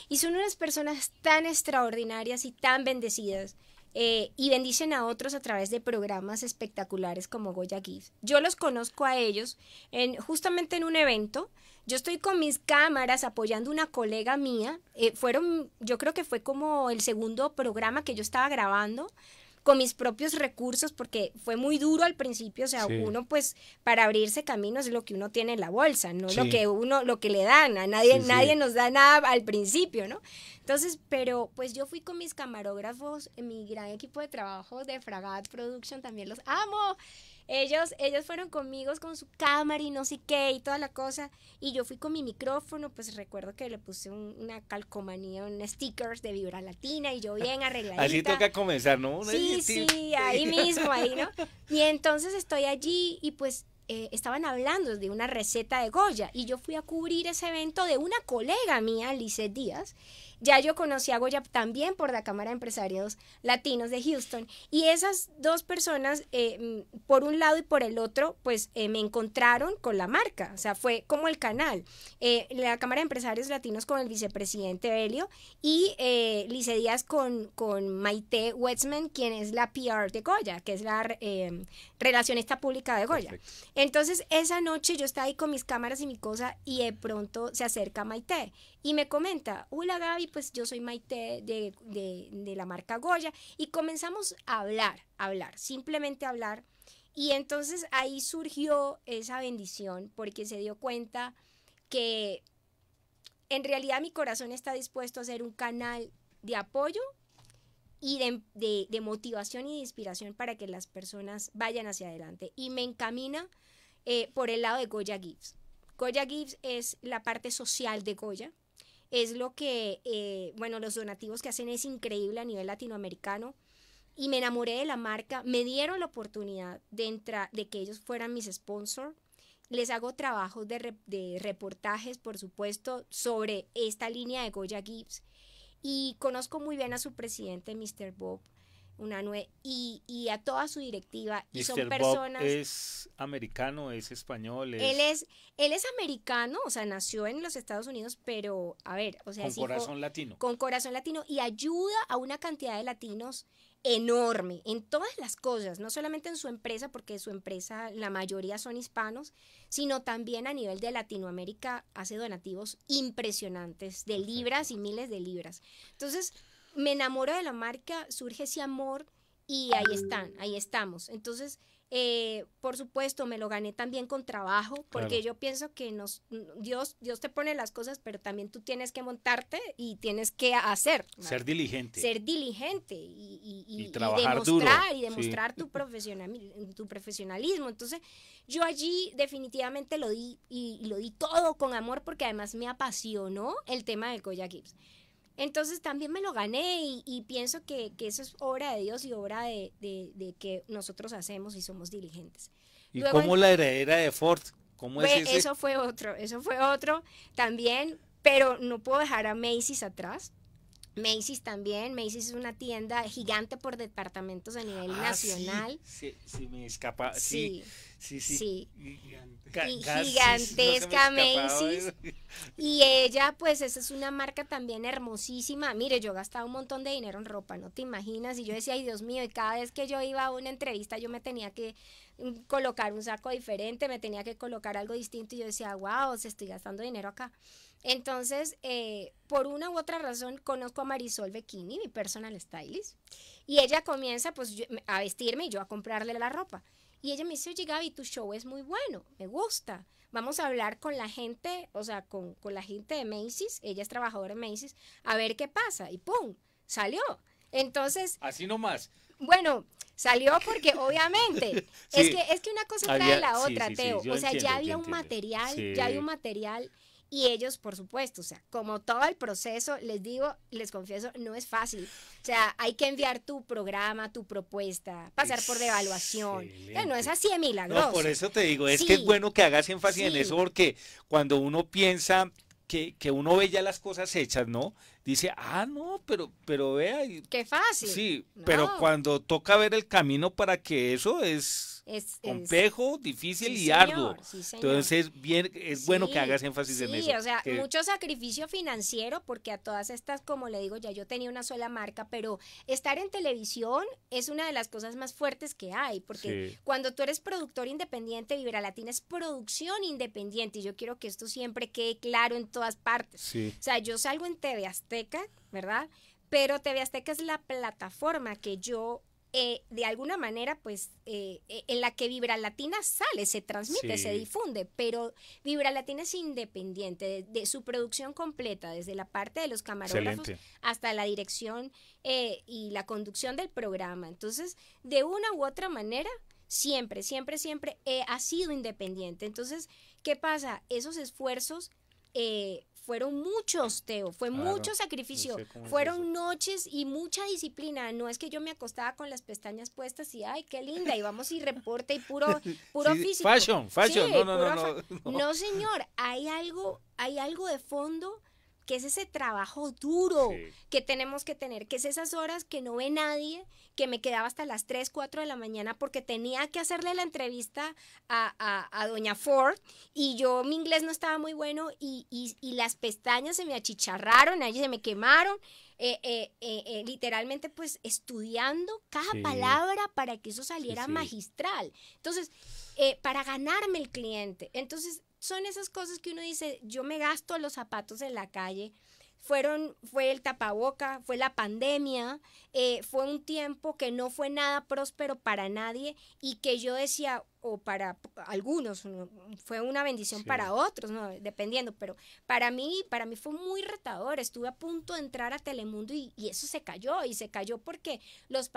y son unas personas tan extraordinarias y tan bendecidas. Eh, y bendicen a otros a través de programas espectaculares como Goya Gives. Yo los conozco a ellos en, justamente en un evento. Yo estoy con mis cámaras apoyando una colega mía. Eh, fueron, yo creo que fue como el segundo programa que yo estaba grabando con mis propios recursos, porque fue muy duro al principio, o sea, uno pues para abrirse camino es lo que uno tiene en la bolsa, no lo que uno, lo que le dan, a nadie, nadie nos da nada al principio, ¿no? Entonces, pero pues yo fui con mis camarógrafos, mi gran equipo de trabajo de Fragat Production, también los amo. Ellos, ellos fueron conmigo con su cámara y no sé qué y toda la cosa. Y yo fui con mi micrófono, pues recuerdo que le puse una calcomanía, un stickers de Vibra Latina y yo bien arregladita. Así toca comenzar, ¿no? Sí, sí, ahí mismo, ahí, ¿no? Y entonces estoy allí y pues eh, estaban hablando de una receta de Goya y yo fui a cubrir ese evento de una colega mía, Lizeth Díaz, ya yo conocí a Goya también por la Cámara de Empresarios Latinos de Houston y esas dos personas, eh, mm, por un lado y por el otro, pues eh, me encontraron con la marca, o sea, fue como el canal. Eh, la Cámara de Empresarios Latinos con el vicepresidente Helio y Lice Díaz con, con Maite Wetzman, quien es la PR de Goya, que es la relacionista pública de Goya. Entonces, esa noche yo estaba ahí con mis cámaras y mi cosa y de pronto se acerca Maite y me comenta, hola Gaby, pues yo soy Maite de, la marca Goya y comenzamos a hablar, hablar, simplemente hablar. Y entonces ahí surgió esa bendición porque se dio cuenta que en realidad mi corazón está dispuesto a ser un canal de apoyo y de, motivación y de inspiración para que las personas vayan hacia adelante. Y me encamina eh, por el lado de Goya Gives Goya Gives es la parte social de Goya, es lo que, eh, bueno, los donativos que hacen es increíble a nivel latinoamericano. Y me enamoré de la marca, me dieron la oportunidad de, de que ellos fueran mis sponsors. Les hago trabajos de, de, reportajes, por supuesto, sobre esta línea de Goya Gibbs. Y conozco muy bien a su presidente, Mr. Bob, una nueva y, a toda su directiva. Y son personas. ¿Es americano? ¿Es español? Él, es, él es americano, o sea, nació en los Estados Unidos, pero a ver, o sea. Con corazón latino. Con corazón latino y ayuda a una cantidad de latinos enorme en todas las cosas, no solamente en su empresa, porque su empresa la mayoría son hispanos, sino también a nivel de Latinoamérica hace donativos impresionantes de libras y miles de libras. Entonces, me enamoro de la marca, surge ese amor y ahí están, ahí estamos. Entonces, eh, por supuesto, me lo gané también con trabajo, porque yo pienso que nos, Dios, Dios te pone las cosas, pero también tú tienes que montarte y tienes que hacer. Ser diligente. Ser diligente y, demostrar, Y demostrar tu, profesional, tu profesionalismo. Entonces, yo allí definitivamente lo di y, lo di todo con amor, porque además me apasionó el tema del Goya Gibbs. Entonces también me lo gané y, pienso que, eso es obra de Dios y obra de, que nosotros hacemos y somos diligentes. ¿Y cómo la heredera de Ford? Eso fue otro, eso fue otro también, pero no puedo dejar a Macy's atrás. Macy's también. Macy's es una tienda gigante por departamentos a nivel ah, nacional. Sí, sí, me escapa. Sí, sí, sí. gigantesca Macy's. Y ella, pues, esa es una marca también hermosísima. Mire, yo gastaba un montón de dinero en ropa, no te imaginas. Y yo decía, ay, Dios mío, y cada vez que yo iba a una entrevista, yo me tenía que mm, colocar un saco diferente, me tenía que colocar algo distinto. Y yo decía, wow, se estoy gastando dinero acá. Entonces, eh, por una u otra razón, conozco a Marisol Bikini, mi personal stylist, y ella comienza pues a vestirme y yo a comprarle la ropa. Y ella me dice, oye Gaby, tu show es muy bueno, me gusta. Vamos a hablar con la gente, o sea, con, la gente de Macy's, ella es trabajadora de Macy's, a ver qué pasa. Y ¡pum! Salió. Entonces... Así nomás. Bueno, salió porque obviamente es que es que una cosa trae la otra, Teo. o sea, ya había un material, ya había un material y ellos, por supuesto, o sea, como todo el proceso, les digo, les confieso, no es fácil. O sea, hay que enviar tu programa, tu propuesta, pasar por devaluación. no es así de No, por eso te digo, es que es bueno que hagas énfasis en eso, porque cuando uno piensa que, que, uno ve ya las cosas hechas, ¿no? Dice, ah, no, pero, pero vea. Qué fácil. Sí, pero cuando toca ver el camino para que eso es es, complejo, difícil y arduo. Entonces, bien, es bueno que hagas énfasis en eso. Sí, o sea, mucho sacrificio financiero, porque a todas estas, como le digo, ya yo tenía una sola marca, pero estar en televisión es una de las cosas más fuertes que hay, porque cuando tú eres productor independiente, Vibra Latina es producción independiente, y yo quiero que esto siempre quede claro en todas partes. O sea, yo salgo en TV Azteca, ¿verdad? Pero TV Azteca es la plataforma que yo eh, de alguna manera, pues, eh, eh, en la que Vibra Latina sale, se transmite, se difunde, pero Vibra Latina es independiente de, su producción completa, desde la parte de los camarógrafos hasta la dirección y la conducción del programa. Entonces, de una u otra manera, siempre, siempre, siempre ha sido independiente. Entonces, ¿qué pasa? Esos esfuerzos fueron muchos, Teo, fue ah, mucho sacrificio, fueron noches y mucha disciplina. No es que yo me acostaba con las pestañas puestas y, ay, qué linda, y vamos y reporte y puro, puro físico. Fashion, fashion, no, no, no, No, señor, hay algo, hay algo de fondo que es ese trabajo duro que tenemos que tener, que es esas horas que no ve nadie, que me quedaba hasta las 3, 4 de la mañana porque tenía que hacerle la entrevista a, doña Ford y yo mi inglés no estaba muy bueno y, las pestañas se me achicharraron, allí se me quemaron. Eh, eh, eh, literalmente pues estudiando cada palabra para que eso saliera magistral. Entonces, para ganarme el cliente. Entonces, son esas cosas que uno dice, yo me gasto los zapatos en la calle, fueron, fue el tapaboca, fue la pandemia, eh, fue un tiempo que no fue nada próspero para nadie y que yo decía, o para algunos, fue una bendición para otros, ¿no? dependiendo, pero para mí, para mí fue muy retador, estuve a punto de entrar a Telemundo y, eso se cayó, y se cayó porque los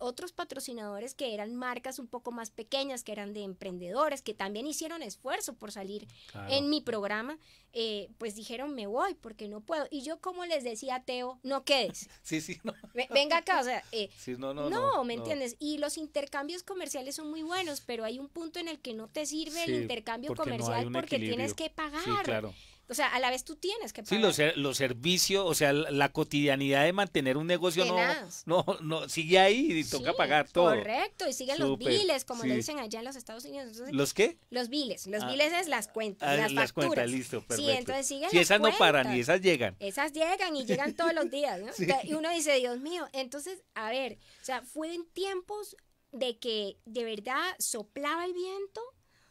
otros patrocinadores que eran marcas un poco más pequeñas, que eran de emprendedores, que también hicieron esfuerzo por salir en mi programa, eh, pues dijeron me voy porque no puedo, y yo como les decía a Teo, no quedes. sí, sí, no. Venga acá, o sea, eh, no, no, no, ¿me entiendes? Y los intercambios comerciales son muy buenos, pero hay un punto en el que no te sirve el intercambio comercial porque tienes que pagar. claro. O sea, a la vez tú tienes que pagar. Sí, los, servicios, o sea, la, cotidianidad de mantener un negocio no, no, no, sigue ahí y toca pagar todo. Correcto, y siguen los biles, como dicen allá en los Estados Unidos. ¿Los qué? Los biles, los ah, biles es las cuentas, ah, las, listo, Sí, entonces siguen esas no paran y esas llegan. Esas llegan y llegan todos los días, ¿no? Y uno dice, Dios mío, entonces, a ver, o sea, fue en tiempos de que de verdad soplaba el viento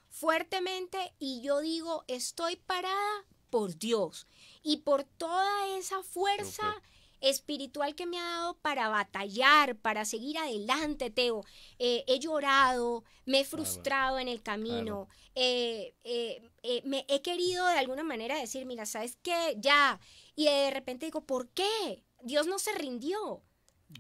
fuertemente y yo digo, estoy parada por Dios y por toda esa fuerza espiritual que me ha dado para batallar, para seguir adelante, Teo. Eh, he llorado, me he frustrado en el camino, eh, eh, me he querido de alguna manera decir, mira, ¿sabes qué? Ya. Y de repente digo, ¿por qué? Dios no se rindió.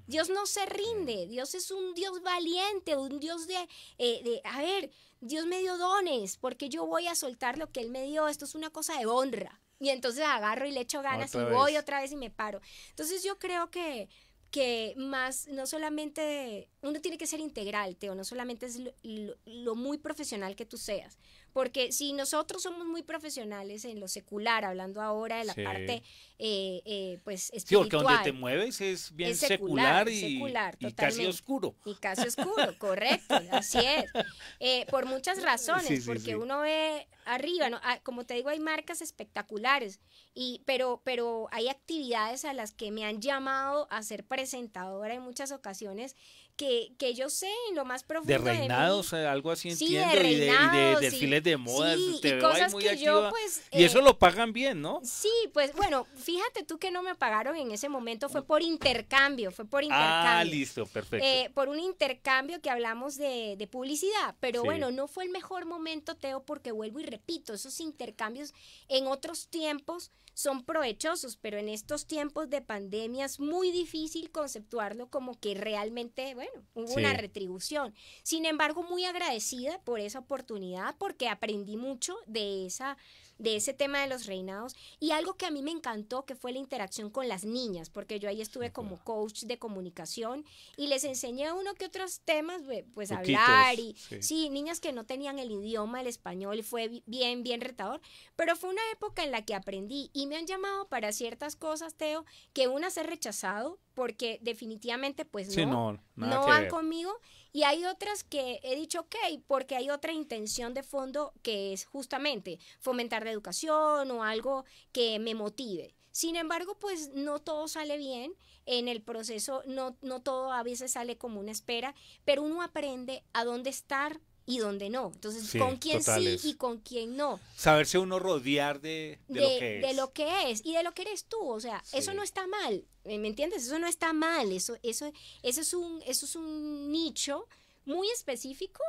Dios no se rinde, Dios es un Dios valiente, un Dios de, eh, de, a ver, Dios me dio dones, porque yo voy a soltar lo que Él me dio, esto es una cosa de honra. Y entonces agarro y le echo ganas y voy otra vez y me paro. Entonces yo creo que, que más, no solamente uno tiene que ser integral, Teo, no solamente es lo, muy profesional que tú seas, porque si nosotros somos muy profesionales en lo secular, hablando ahora de la parte, eh, eh, pues, espiritual. Sí, porque donde te mueves es bien secular, y, casi oscuro. Y casi oscuro, correcto, así es. Eh, por muchas razones, porque uno ve arriba, ah, como te digo, hay marcas espectaculares, y, pero, pero hay actividades a las que me han llamado a ser presentadora en muchas ocasiones que, que yo sé en lo más profundo. De reinados, eh, algo así y de, desfiles de moda, cosas muy que y pues, eso eh, lo pagan bien, ¿no? Sí, pues bueno, fíjate tú que no me pagaron en ese momento, fue por intercambio, fue por ah, intercambio. Ah, listo, perfecto. Eh, por un intercambio que hablamos de, de publicidad, pero bueno, no fue el mejor momento, Teo, porque vuelvo y repito, esos intercambios en otros tiempos son provechosos, pero en estos tiempos de pandemia es muy difícil conceptuarlo como que realmente, bueno, hubo una retribución. Sin embargo, muy agradecida por esa oportunidad porque aprendí mucho de esa de ese tema de los reinados. Y algo que a mí me encantó, que fue la interacción con las niñas, porque yo ahí estuve como coach de comunicación y les enseñé uno que otros temas, pues, pues hablar. Y sí. niñas que no tenían el idioma, el español, fue bien, bien retador. Pero fue una época en la que aprendí y me han llamado para ciertas cosas, Teo, que unas he rechazado porque definitivamente pues no, no, van conmigo y hay otras que he dicho, ok, porque hay otra intención de fondo que es justamente fomentar la educación o algo que me motive. Sin embargo, pues no todo sale bien en el proceso, no, no todo a veces sale como una espera, pero uno aprende a dónde estar y dónde no. Entonces, con quién sí y con quién no. Saberse uno rodear de, de, lo que es. De lo que y de lo que eres tú. O sea, eso no está mal. Eh, ¿Me entiendes? Eso no está mal. Eso, eso, eso, es un, eso es un nicho muy específico,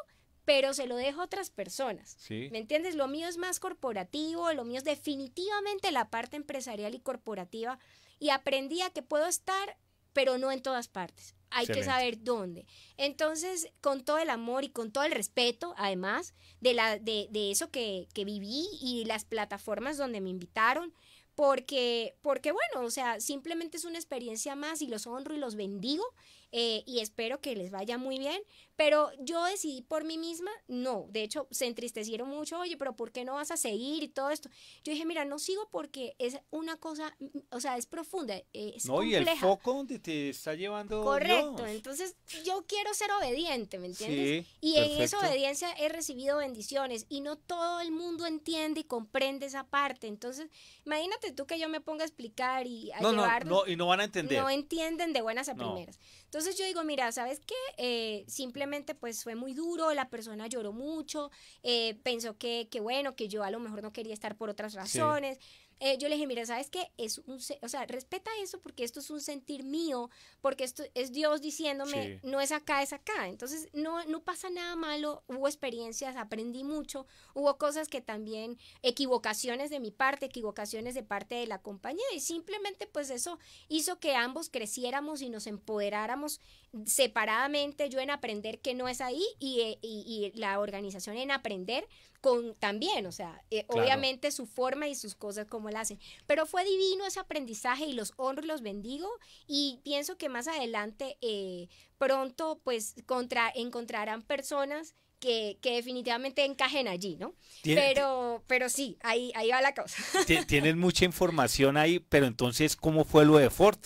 pero se lo dejo a otras personas. ¿Me entiendes? Lo mío es más corporativo, lo mío es definitivamente la parte empresarial y corporativa. Y aprendí a que puedo estar pero no en todas partes. Hay que saber dónde. Entonces, con todo el amor y con todo el respeto, además, de, la, de, de eso que, que, viví y las plataformas donde me invitaron, porque, porque, bueno, o sea, simplemente es una experiencia más y los honro y los bendigo eh, y espero que les vaya muy bien, pero yo decidí por mí misma, no. De hecho, se entristecieron mucho, oye, pero ¿por qué no vas a seguir y todo esto? Yo dije, mira, no sigo porque es una cosa, o sea, es profunda, eh, es no, y el foco donde te está llevando Correcto, entonces yo quiero ser obediente, ¿me entiendes? y en esa obediencia he recibido bendiciones y no todo el mundo entiende y comprende esa parte. Entonces, imagínate tú que yo me ponga a explicar y a no, no, no, y no van a entender. No entienden de buenas a primeras. Entonces yo digo, mira, ¿sabes qué? Eh, simplemente pues fue muy duro, la persona lloró mucho, eh, pensó que, que, bueno, que yo a lo mejor no quería estar por otras razones. Eh, yo le dije, mira, ¿sabes qué? Es un, o sea, respeta eso porque esto es un sentir mío, porque esto es Dios diciéndome, no es acá, es acá. Entonces, no, no pasa nada malo, hubo experiencias, aprendí mucho, hubo cosas que también, equivocaciones de mi parte, equivocaciones de parte de la compañía, y simplemente pues eso hizo que ambos creciéramos y nos empoderáramos separadamente, yo en aprender que no es ahí y, eh, y la organización en aprender con también, o sea, eh, obviamente su forma y sus cosas como la hacen. Pero fue divino ese aprendizaje y los honro y los bendigo y pienso que más adelante eh, pronto pues contra, encontrarán personas que, definitivamente encajen allí, ¿no? Pero, pero sí, ahí, ahí va la causa. Tienen mucha información ahí, pero entonces, ¿cómo fue lo de Ford?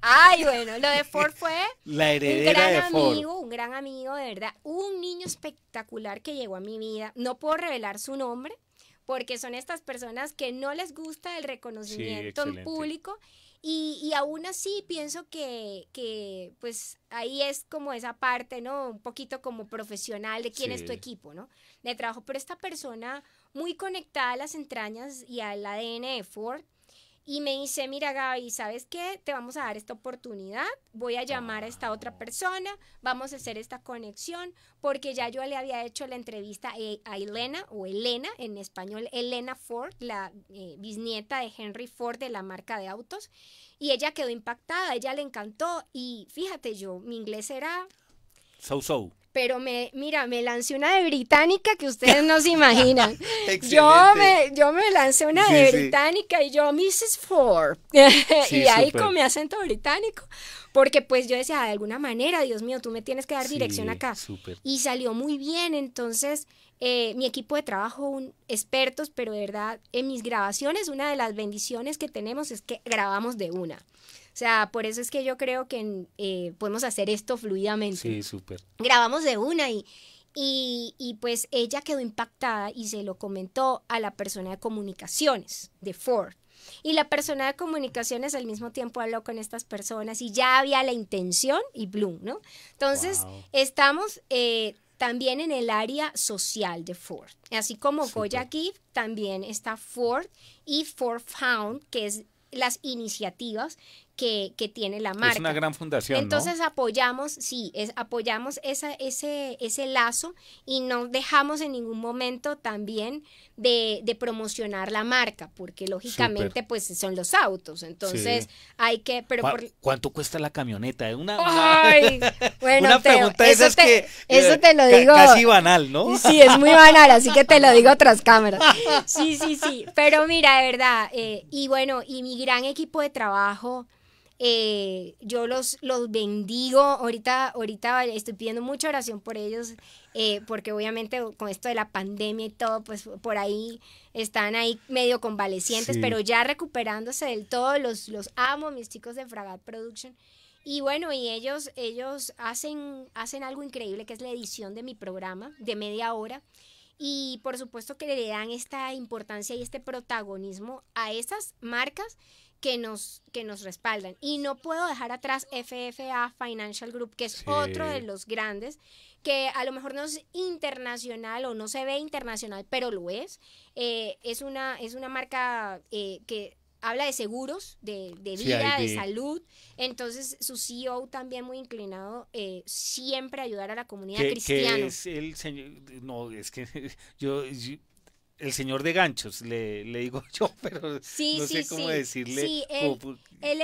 Ay, bueno, lo de Ford fue un gran amigo, un gran amigo, de verdad, un niño espectacular que llegó a mi vida. No puedo revelar su nombre porque son estas personas que no les gusta el reconocimiento en público y, y aún así pienso que, pues ahí es como esa parte, ¿no? Un poquito como profesional de quién es tu equipo, ¿no? De trabajo, pero esta persona muy conectada a las entrañas y al ADN de Ford, y me dice, mira Gaby, ¿sabes qué? Te vamos a dar esta oportunidad, voy a llamar a esta ah. otra persona, vamos a hacer esta conexión, porque ya yo le había hecho la entrevista a Elena, o Elena en español, Elena Ford, la eh, bisnieta de Henry Ford de la marca de autos, y ella quedó impactada, ella le encantó, y fíjate yo, mi inglés era... So, so pero me, mira, me lancé una de británica que ustedes no se imaginan. yo, me, yo me lancé una de británica y yo, Mrs. Ford. y ahí con mi acento británico. Porque pues yo decía, de alguna manera, Dios mío, tú me tienes que dar dirección acá. Y salió muy bien, entonces eh, mi equipo de trabajo, un, expertos, pero de verdad, en mis grabaciones, una de las bendiciones que tenemos es que grabamos de una. O sea, por eso es que yo creo que mm, eh, podemos hacer esto fluidamente. Sí, súper. Grabamos de una y, y, y, pues ella quedó impactada y se lo comentó a la persona de comunicaciones de Ford. Y la persona de comunicaciones al mismo tiempo habló con estas personas y ya había la intención y Bloom, ¿no? Entonces, estamos... Eh, también en el área social de Ford. Así como Goya Give, también está Ford y Ford Found, que es las iniciativas que, tiene la marca. Es una gran fundación. Entonces apoyamos, sí, es, apoyamos esa, ese, ese lazo y no dejamos en ningún momento también de, promocionar la marca, porque lógicamente pues son los autos, entonces hay que... Pero ¿Cuánto cuesta la camioneta? Una, pregunta eso es que... Eso lo digo... Casi banal, ¿no? Sí, es muy banal, así que te lo digo tras cámaras. Sí, sí, sí, pero mira, de verdad, eh, y bueno, y mi gran equipo de trabajo... Eh, yo los, los bendigo, ahorita, ahorita estoy pidiendo mucha oración por ellos, eh, porque obviamente con esto de la pandemia y todo, pues por ahí están ahí medio convalecientes, pero ya recuperándose del todo, los, los amo, mis chicos de Fragat Production. Y bueno, y ellos, ellos hacen, hacen algo increíble que es la edición de mi programa de media hora. Y por supuesto que le dan esta importancia y este protagonismo a esas marcas que nos, que nos respaldan. Y no puedo dejar atrás FFA Financial Group, que es otro de los grandes, que a lo mejor no es internacional o no se ve internacional, pero lo es. Eh, es, una, es una marca eh, que habla de seguros, de, vida, de salud. Entonces, su CEO también muy inclinado eh, siempre siempre ayudar a la comunidad cristiana. es el señor? No, es que yo el señor de ganchos, le, le digo yo, pero no sé cómo decirle pues,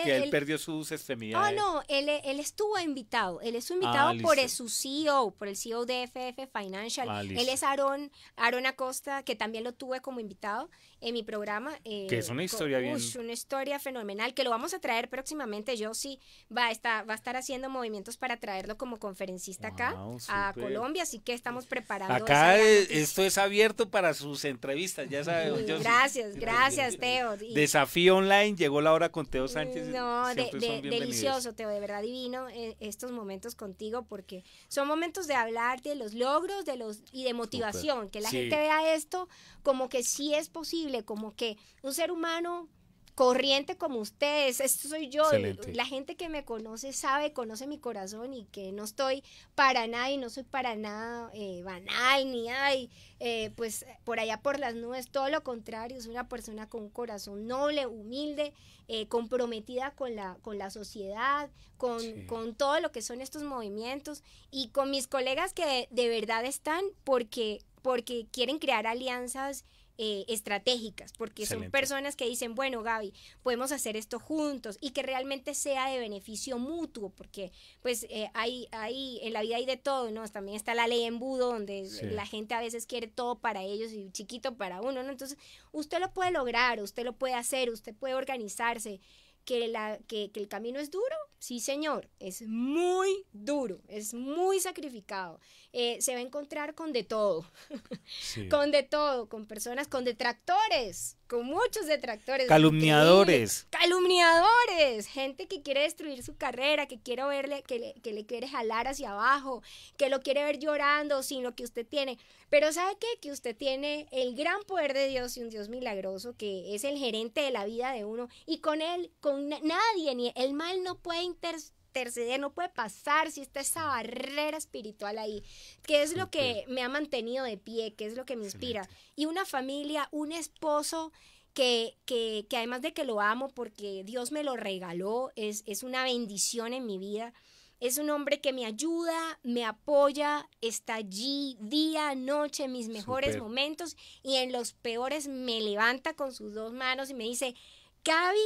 que él, perdió sus extremidades. Oh, ah, no, él, él estuvo invitado, él es ah, invitado por su CEO, por el CEO de FF Financial. Ah, él es Aarón, Aarón Acosta, que también lo tuve como invitado, en mi programa. que es eh, una historia bien. una historia fenomenal que lo vamos a traer próximamente. Yo sí va a estar, va a estar haciendo movimientos para traerlo como conferencista acá a Colombia, así que estamos preparados Acá esto es abierto para sus entrevistas, ya sabes. gracias, gracias, Teo. Desafío online, llegó la hora con Teo mm, Sánchez. No, delicioso, Teo, de verdad divino eh, estos momentos contigo porque son momentos de hablar de los logros de los y de motivación, que la gente vea esto como que sí es posible como que un ser humano corriente como ustedes, esto soy yo, la gente que me conoce sabe, conoce mi corazón y que no estoy para nada y no soy para nada eh, banal ni hay, eh, pues por allá por las nubes, todo lo contrario, soy una persona con un corazón noble, humilde, eh, comprometida con la, con la sociedad, con, con todo lo que son estos movimientos y con mis colegas que de, de verdad están porque, porque quieren crear alianzas eh, estratégicas, porque son personas que dicen, bueno, Gaby, podemos hacer esto juntos y que realmente sea de beneficio mutuo, porque pues eh, hay, hay, en la vida hay de todo, ¿no? También está la ley embudo, donde la gente a veces quiere todo para ellos y chiquito para uno, ¿no? Entonces, usted lo puede lograr, usted lo puede hacer, usted puede organizarse. Que, la, que, que el camino es duro, sí señor, es muy duro, es muy sacrificado eh, se va a encontrar con de todo, con de todo, con personas, con detractores, con muchos detractores. Calumniadores. Calumniadores, gente que quiere destruir su carrera, que quiere verle, que le, quiere jalar hacia abajo, que lo quiere ver llorando sin lo que usted tiene. Pero ¿sabe qué? Que usted tiene el gran poder de Dios y un Dios milagroso que es el gerente de la vida de uno y con él, con nadie, ni el mal no puede interceder eh, no puede pasar si está esa barrera espiritual ahí, que es lo que me ha mantenido de pie, que es lo que me inspira. Y una familia, un esposo que, que, que, además de que lo amo porque Dios me lo regaló, es, es una bendición en mi vida. Es un hombre que me ayuda, me apoya, está allí día, noche, en mis mejores momentos y en los peores me levanta con sus dos manos y me dice, Cavi,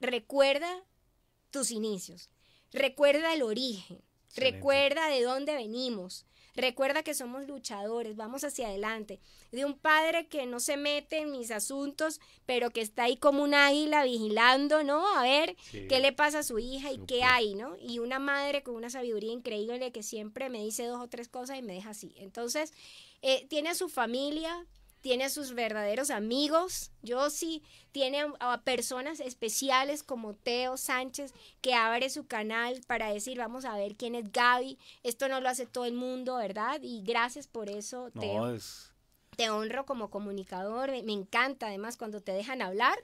recuerda tus inicios. Recuerda el origen, recuerda de dónde venimos, recuerda que somos luchadores, vamos hacia adelante. De un padre que no se mete en mis asuntos, pero que está ahí como un águila vigilando, ¿no? A ver qué le pasa a su hija y qué hay, ¿no? Y una madre con una sabiduría increíble que siempre me dice dos o tres cosas y me deja así. Entonces, eh, tiene a su familia, tiene a sus verdaderos amigos, yo sí, tiene a, personas especiales como Teo Sánchez, que abre su canal para decir, vamos a ver quién es Gaby, esto no lo hace todo el mundo, ¿verdad? Y gracias por eso, Te honro como comunicador, me, encanta además cuando te dejan hablar.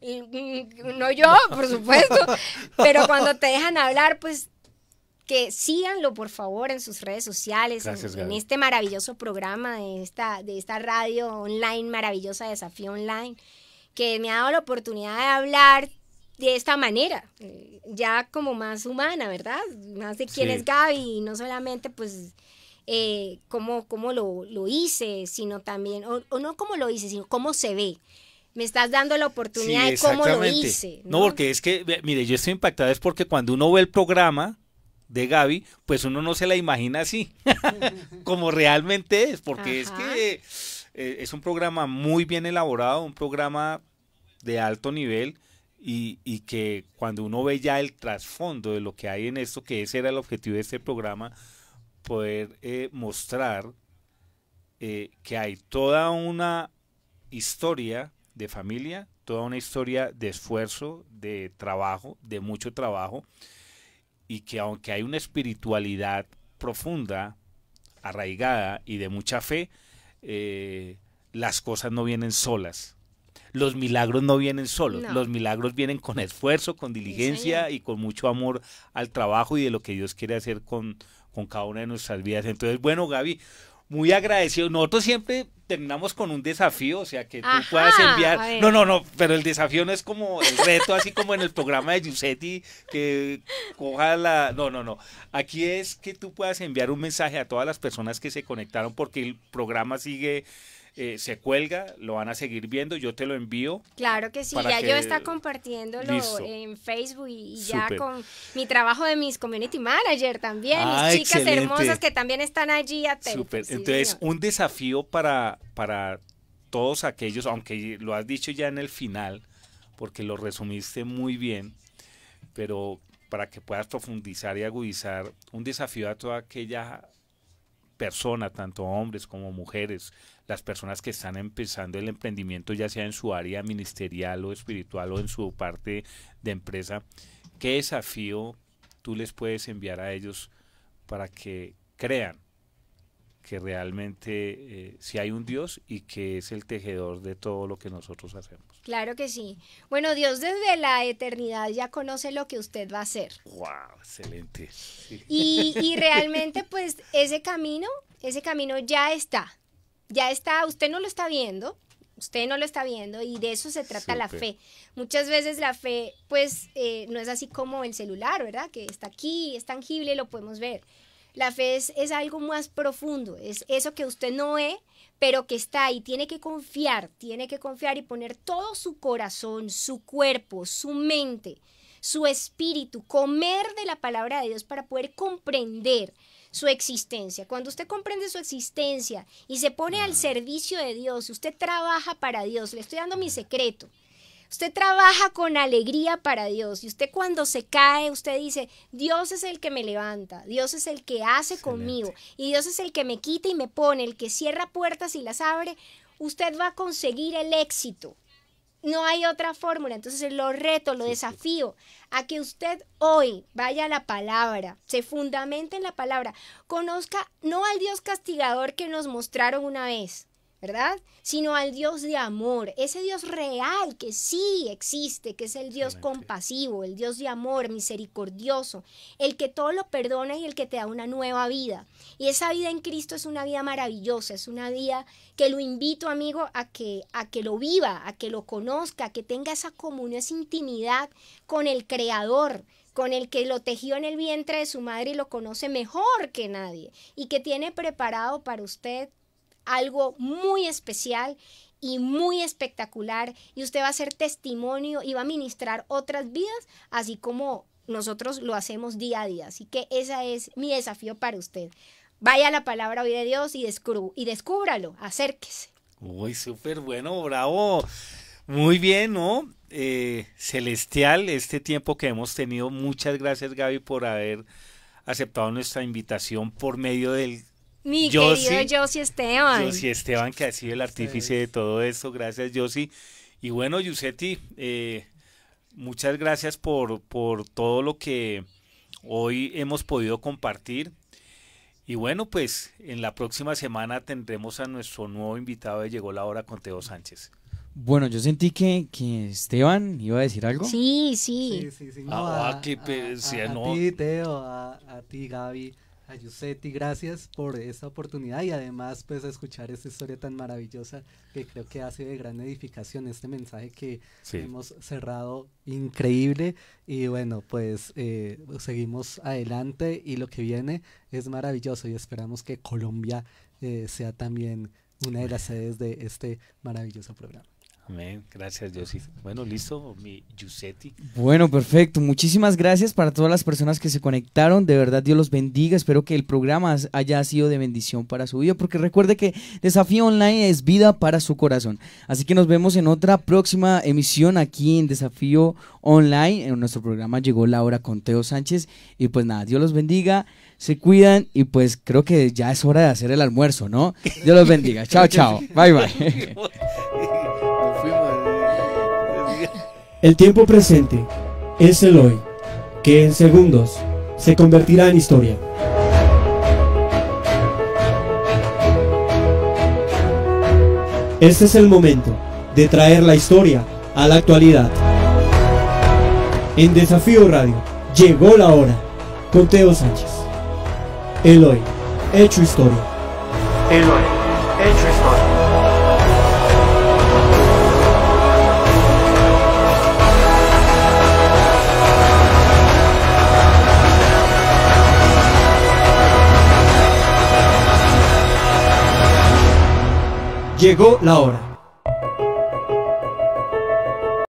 no yo, por supuesto, pero cuando te dejan hablar, pues que síganlo por favor en sus redes sociales, en, este maravilloso programa de esta, de esta radio online maravillosa, Desafío Online, que me ha dado la oportunidad de hablar de esta manera, eh, ya como más humana, ¿verdad? Más de quién es Gaby, y no solamente pues eh, cómo, cómo lo, lo, hice, sino también, o, no cómo lo hice, sino cómo se ve. Me estás dando la oportunidad de cómo lo hice. ¿no? ¿no? porque es que, mire, yo estoy impactada, es porque cuando uno ve el programa, de Gaby, pues uno no se la imagina así, como realmente es, porque es que eh, es un programa muy bien elaborado, un programa de alto nivel y, que cuando uno ve ya el trasfondo de lo que hay en esto, que ese era el objetivo de este programa, poder eh, mostrar eh, que hay toda una historia de familia, toda una historia de esfuerzo, de trabajo, de mucho trabajo, y que aunque hay una espiritualidad profunda, arraigada y de mucha fe, eh, las cosas no vienen solas. Los milagros no vienen solos, los milagros vienen con esfuerzo, con diligencia y con mucho amor al trabajo y de lo que Dios quiere hacer con, con cada una de nuestras vidas. Entonces, bueno, Gaby, muy agradecido. Nosotros siempre terminamos con un desafío, o sea, que tú puedas enviar. No, no, no, pero el desafío no es como el reto, así como en el programa de Giussetti, que coja la. No, no, no. Aquí es que tú puedas enviar un mensaje a todas las personas que se conectaron, porque el programa sigue eh, se cuelga, lo van a seguir viendo, yo te lo envío. Claro que sí, ya yo está compartiéndolo en Facebook y, ya con mi trabajo de mis community manager también, mis ah, chicas hermosas que también están allí atentas. Entonces, un desafío para, para todos aquellos, aunque lo has dicho ya en el final, porque lo resumiste muy bien, pero para que puedas profundizar y agudizar, un desafío a toda aquella persona, tanto hombres como mujeres, las personas que están empezando el emprendimiento, ya sea en su área ministerial o espiritual o en su parte de empresa, ¿qué desafío tú les puedes enviar a ellos para que crean que realmente eh, si hay un Dios y que es el tejedor de todo lo que nosotros hacemos. Claro que sí. Bueno, Dios desde la eternidad ya conoce lo que usted va a hacer. ¡Wow! Excelente. Y, y realmente pues ese camino, ese camino ya está ya está, usted no lo está viendo, usted no lo está viendo y de eso se trata la fe. Muchas veces la fe, pues, eh, no es así como el celular, ¿verdad? Que está aquí, es tangible, lo podemos ver. La fe es, algo más profundo, es eso que usted no ve, pero que está ahí, tiene que confiar, tiene que confiar y poner todo su corazón, su cuerpo, su mente, su espíritu, comer de la palabra de Dios para poder comprender, su existencia. Cuando usted comprende su existencia y se pone al ah. servicio de Dios, usted trabaja para Dios, le estoy dando mi secreto. Usted trabaja con alegría para Dios y usted cuando se cae, usted dice, Dios es el que me levanta, Dios es el que hace conmigo y Dios es el que me quita y me pone, el que cierra puertas y las abre. Usted va a conseguir el éxito no hay otra fórmula. Entonces lo reto, lo desafío a que usted hoy vaya a la palabra, se fundamente en la palabra, conozca no al Dios castigador que nos mostraron una vez, ¿verdad? Sino al Dios de amor, ese Dios real que sí existe, que es el Dios compasivo, el Dios de amor, misericordioso, el que todo lo perdona y el que te da una nueva vida. Y esa vida en Cristo es una vida maravillosa, es una vida que lo invito, amigo, a que a que lo viva, a que lo conozca, a que tenga esa comunión, esa intimidad con el creador, con el que lo tejió en el vientre de su madre y lo conoce mejor que nadie y que tiene preparado para usted algo muy especial y muy espectacular y usted va a ser testimonio y va a ministrar otras vidas, así como nosotros lo hacemos día a día. Así que ese es mi desafío para usted. Vaya a la palabra hoy de Dios y, descubra y descúbralo, acérquese. Uy, súper bueno, bravo. Muy bien, ¿no? Eh, celestial, este tiempo que hemos tenido. Muchas gracias, Gaby, por haber aceptado nuestra invitación por medio del mi querido Yossi Esteban. Yossi Esteban, que ha sido el artífice de todo esto. Gracias, Yossi. Y bueno, Yuseti eh, muchas gracias por, todo lo que hoy hemos podido compartir. Y bueno, pues en la próxima semana tendremos a nuestro nuevo invitado de Llegó la Hora con Teo Sánchez. Bueno, yo sentí que, que Esteban iba a decir algo. Sí, sí. Sí, ah, a, a, ti, Teo, a, ti, Gaby a gracias por esta oportunidad y además pues escuchar esta historia tan maravillosa que creo que hace de gran edificación este mensaje que hemos cerrado increíble y bueno pues eh, seguimos adelante y lo que viene es maravilloso y esperamos que Colombia eh, sea también una de las sedes de este maravilloso programa. Amén. Gracias, Bueno, listo, mi Bueno, perfecto. Muchísimas gracias para todas las personas que se conectaron. De verdad, Dios los bendiga. Espero que el programa haya sido de bendición para su vida, porque recuerde que Desafío Online es vida para su corazón. Así que nos vemos en otra próxima emisión aquí en Desafío Online. En nuestro programa llegó la hora con Teo Sánchez. Y pues nada, Dios los bendiga se cuidan y pues creo que ya es hora de hacer el almuerzo, ¿no? Dios los bendiga. Chao, chao. Bye, bye. El tiempo presente es el hoy, que en segundos se convertirá en historia. Este es el momento de traer la historia a la actualidad. En Desafío Radio llegó la hora. Teo Sánchez. Eloy, hecho historia. Eloy, hecho historia. Llegó la hora.